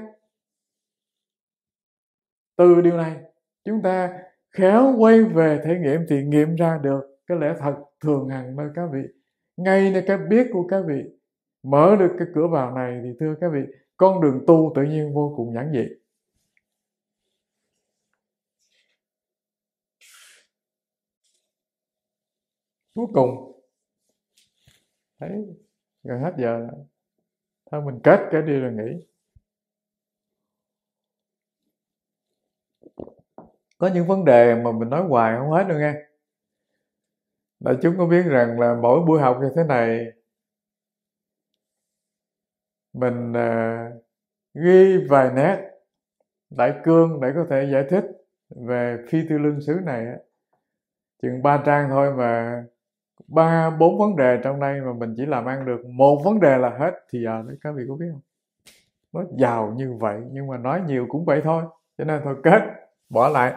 S1: từ điều này chúng ta khéo quay về thể nghiệm thì nghiệm ra được cái lẽ thật thường hằng nơi các vị ngay nơi cái biết của các vị mở được cái cửa vào này thì thưa các vị con đường tu tự nhiên vô cùng giản dị cuối cùng đấy rồi hết giờ rồi. thôi mình kết cái đi rồi nghỉ có những vấn đề mà mình nói hoài không hết đâu nghe đại chúng có biết rằng là mỗi buổi học như thế này mình à, ghi vài nét đại cương để có thể giải thích về phi tư lương xứ này chừng ba trang thôi mà ba bốn vấn đề trong đây mà mình chỉ làm ăn được một vấn đề là hết thì giờ đấy các vị có biết không nó giàu như vậy nhưng mà nói nhiều cũng vậy thôi cho nên thôi kết bỏ lại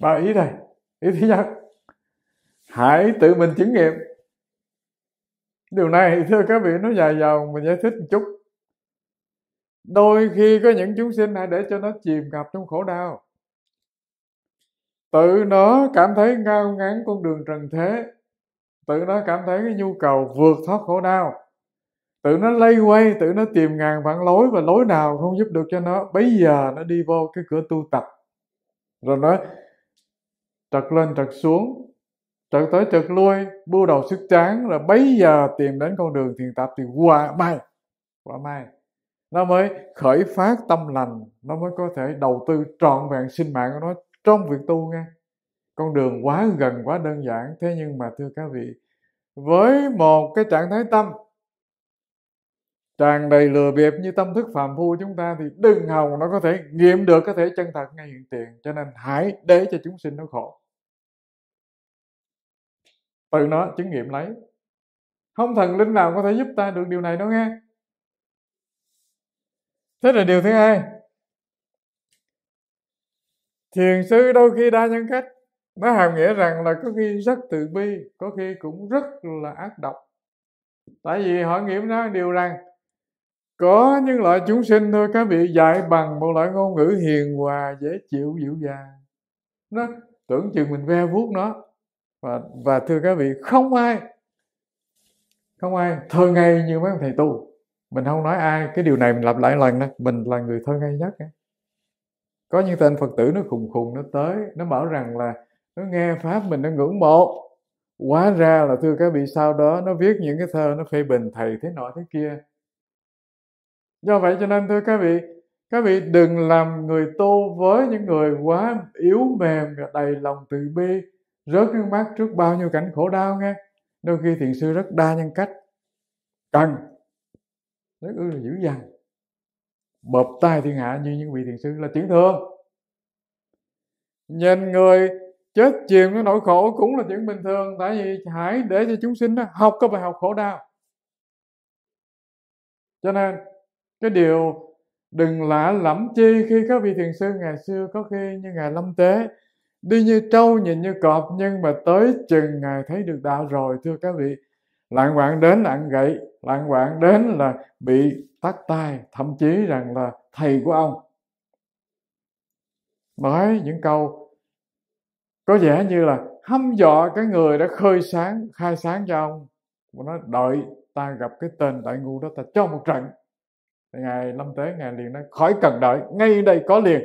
S1: ba ý này ý thứ nhất hãy tự mình chứng nghiệm điều này thưa các vị nó dài dòng mình giải thích một chút đôi khi có những chúng sinh hãy để cho nó chìm ngập trong khổ đau tự nó cảm thấy ngao ngán con đường trần thế tự nó cảm thấy cái nhu cầu vượt thoát khổ đau tự nó lây quay tự nó tìm ngàn vạn lối và lối nào không giúp được cho nó bây giờ nó đi vô cái cửa tu tập rồi nó trật lên trật xuống trật tới trật lui bưu đầu sức chán là bấy giờ tìm đến con đường thiền tập thì quả may quả may nó mới khởi phát tâm lành nó mới có thể đầu tư trọn vẹn sinh mạng của nó trong việc tu nghe con đường quá gần quá đơn giản thế nhưng mà thưa các vị với một cái trạng thái tâm tràn đầy lừa bịp như tâm thức phạm phu chúng ta thì đừng hòng nó có thể nghiệm được có thể chân thật ngay hiện tiền cho nên hãy để cho chúng sinh nó khổ tự nó chứng nghiệm lấy không thần linh nào có thể giúp ta được điều này đâu nghe thế là điều thứ hai thiền sư đôi khi đa nhân cách nó hàm nghĩa rằng là có khi rất từ bi có khi cũng rất là ác độc tại vì họ nghiệm ra điều rằng có những loại chúng sinh thôi các vị dạy bằng một loại ngôn ngữ hiền hòa dễ chịu dịu dàng nó tưởng chừng mình ve vuốt nó và và thưa các vị không ai không ai thơ ngây như mấy ông thầy tu mình không nói ai cái điều này mình lặp lại lần đó mình là người thơ ngay nhất có những tên phật tử nó khùng khùng nó tới nó bảo rằng là nó nghe pháp mình nó ngưỡng mộ quá ra là thưa các vị sau đó nó viết những cái thơ nó phê bình thầy thế nọ thế kia do vậy cho nên thưa các vị các vị đừng làm người tu với những người quá yếu mềm và đầy lòng từ bi rớt nước mắt trước bao nhiêu cảnh khổ đau nghe đôi khi thiền sư rất đa nhân cách cần rất ư là dữ dằn bộp tay thiên hạ như những vị thiền sư là tiếng thừa nhìn người chết chìm cái nỗi khổ cũng là chuyện bình thường tại vì hãy để cho chúng sinh đó học cái bài học khổ đau cho nên cái điều đừng lạ lẫm chi khi các vị thiền sư ngày xưa có khi như ngài lâm tế đi như trâu nhìn như cọp nhưng mà tới chừng ngài thấy được đạo rồi thưa các vị lạng quạng đến lạng gậy lạng quạng đến là bị tắt tay thậm chí rằng là thầy của ông nói những câu có vẻ như là hăm dọa cái người đã khơi sáng khai sáng cho ông mà nó đợi ta gặp cái tên đại ngu đó ta cho một trận ngày ngài lâm tế ngài liền nó khỏi cần đợi ngay đây có liền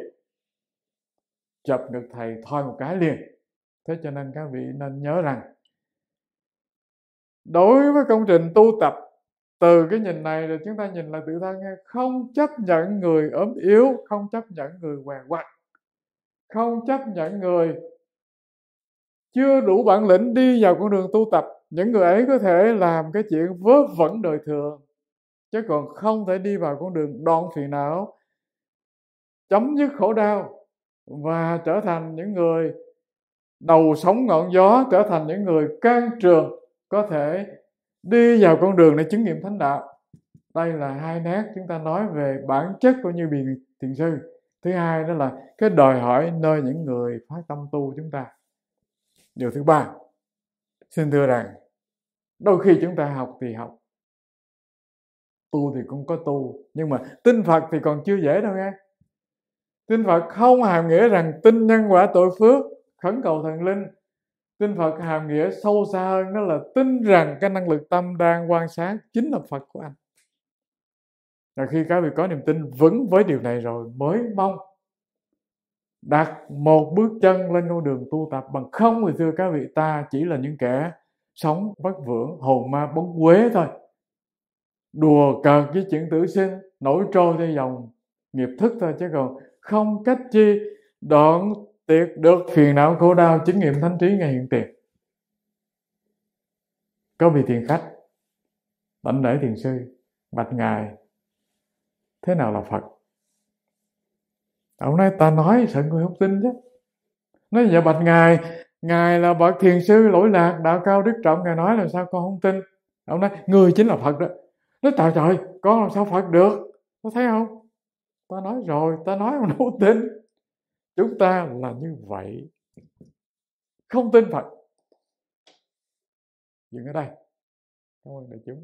S1: chập được thầy thôi một cái liền thế cho nên các vị nên nhớ rằng đối với công trình tu tập từ cái nhìn này rồi chúng ta nhìn là tự thân không chấp nhận người ốm yếu không chấp nhận người què quặt không chấp nhận người chưa đủ bản lĩnh đi vào con đường tu tập những người ấy có thể làm cái chuyện vớ vẩn đời thường chứ còn không thể đi vào con đường đoạn phiền não chấm dứt khổ đau và trở thành những người đầu sóng ngọn gió trở thành những người can trường có thể đi vào con đường để chứng nghiệm thánh đạo đây là hai nét chúng ta nói về bản chất của như biện thiền sư thứ hai đó là cái đòi hỏi nơi những người phát tâm tu chúng ta điều thứ ba xin thưa rằng đôi khi chúng ta học thì học tu thì cũng có tu nhưng mà tin phật thì còn chưa dễ đâu nghe tin phật không hàm nghĩa rằng tin nhân quả tội phước khẩn cầu thần linh tin phật hàm nghĩa sâu xa hơn đó là tin rằng cái năng lực tâm đang quan sát chính là phật của anh và khi các vị có niềm tin vững với điều này rồi mới mong đặt một bước chân lên con đường tu tập bằng không thì thưa các vị ta chỉ là những kẻ sống bất vượng hồn ma bóng quế thôi đùa cợt với chuyện tử sinh nổi trôi theo dòng nghiệp thức thôi chứ còn không cách chi đoạn tuyệt được phiền não khổ đau chứng nghiệm thánh trí ngay hiện tiền có vị tiền khách đảnh lễ thiền sư bạch ngài thế nào là phật ông nay ta nói sợ người không tin chứ nói dạ bạch ngài ngài là bậc thiền sư lỗi lạc đạo cao đức trọng ngài nói làm sao con không tin ông nói người chính là phật đó nói trời trời con làm sao phật được có thấy không ta nói rồi ta nói không đâu tin chúng ta là như vậy không tin phật dừng ở đây cảm ơn đại chúng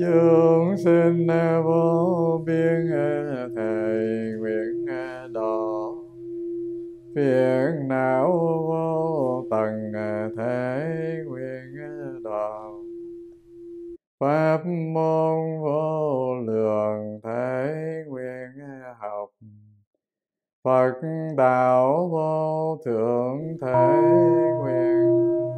S1: chúng sinh vô biên thầy nguyện đó, phiền não vô tận thế nguyện thường pháp môn vô lượng thế nguyện học phật đạo vô thượng thế nguyện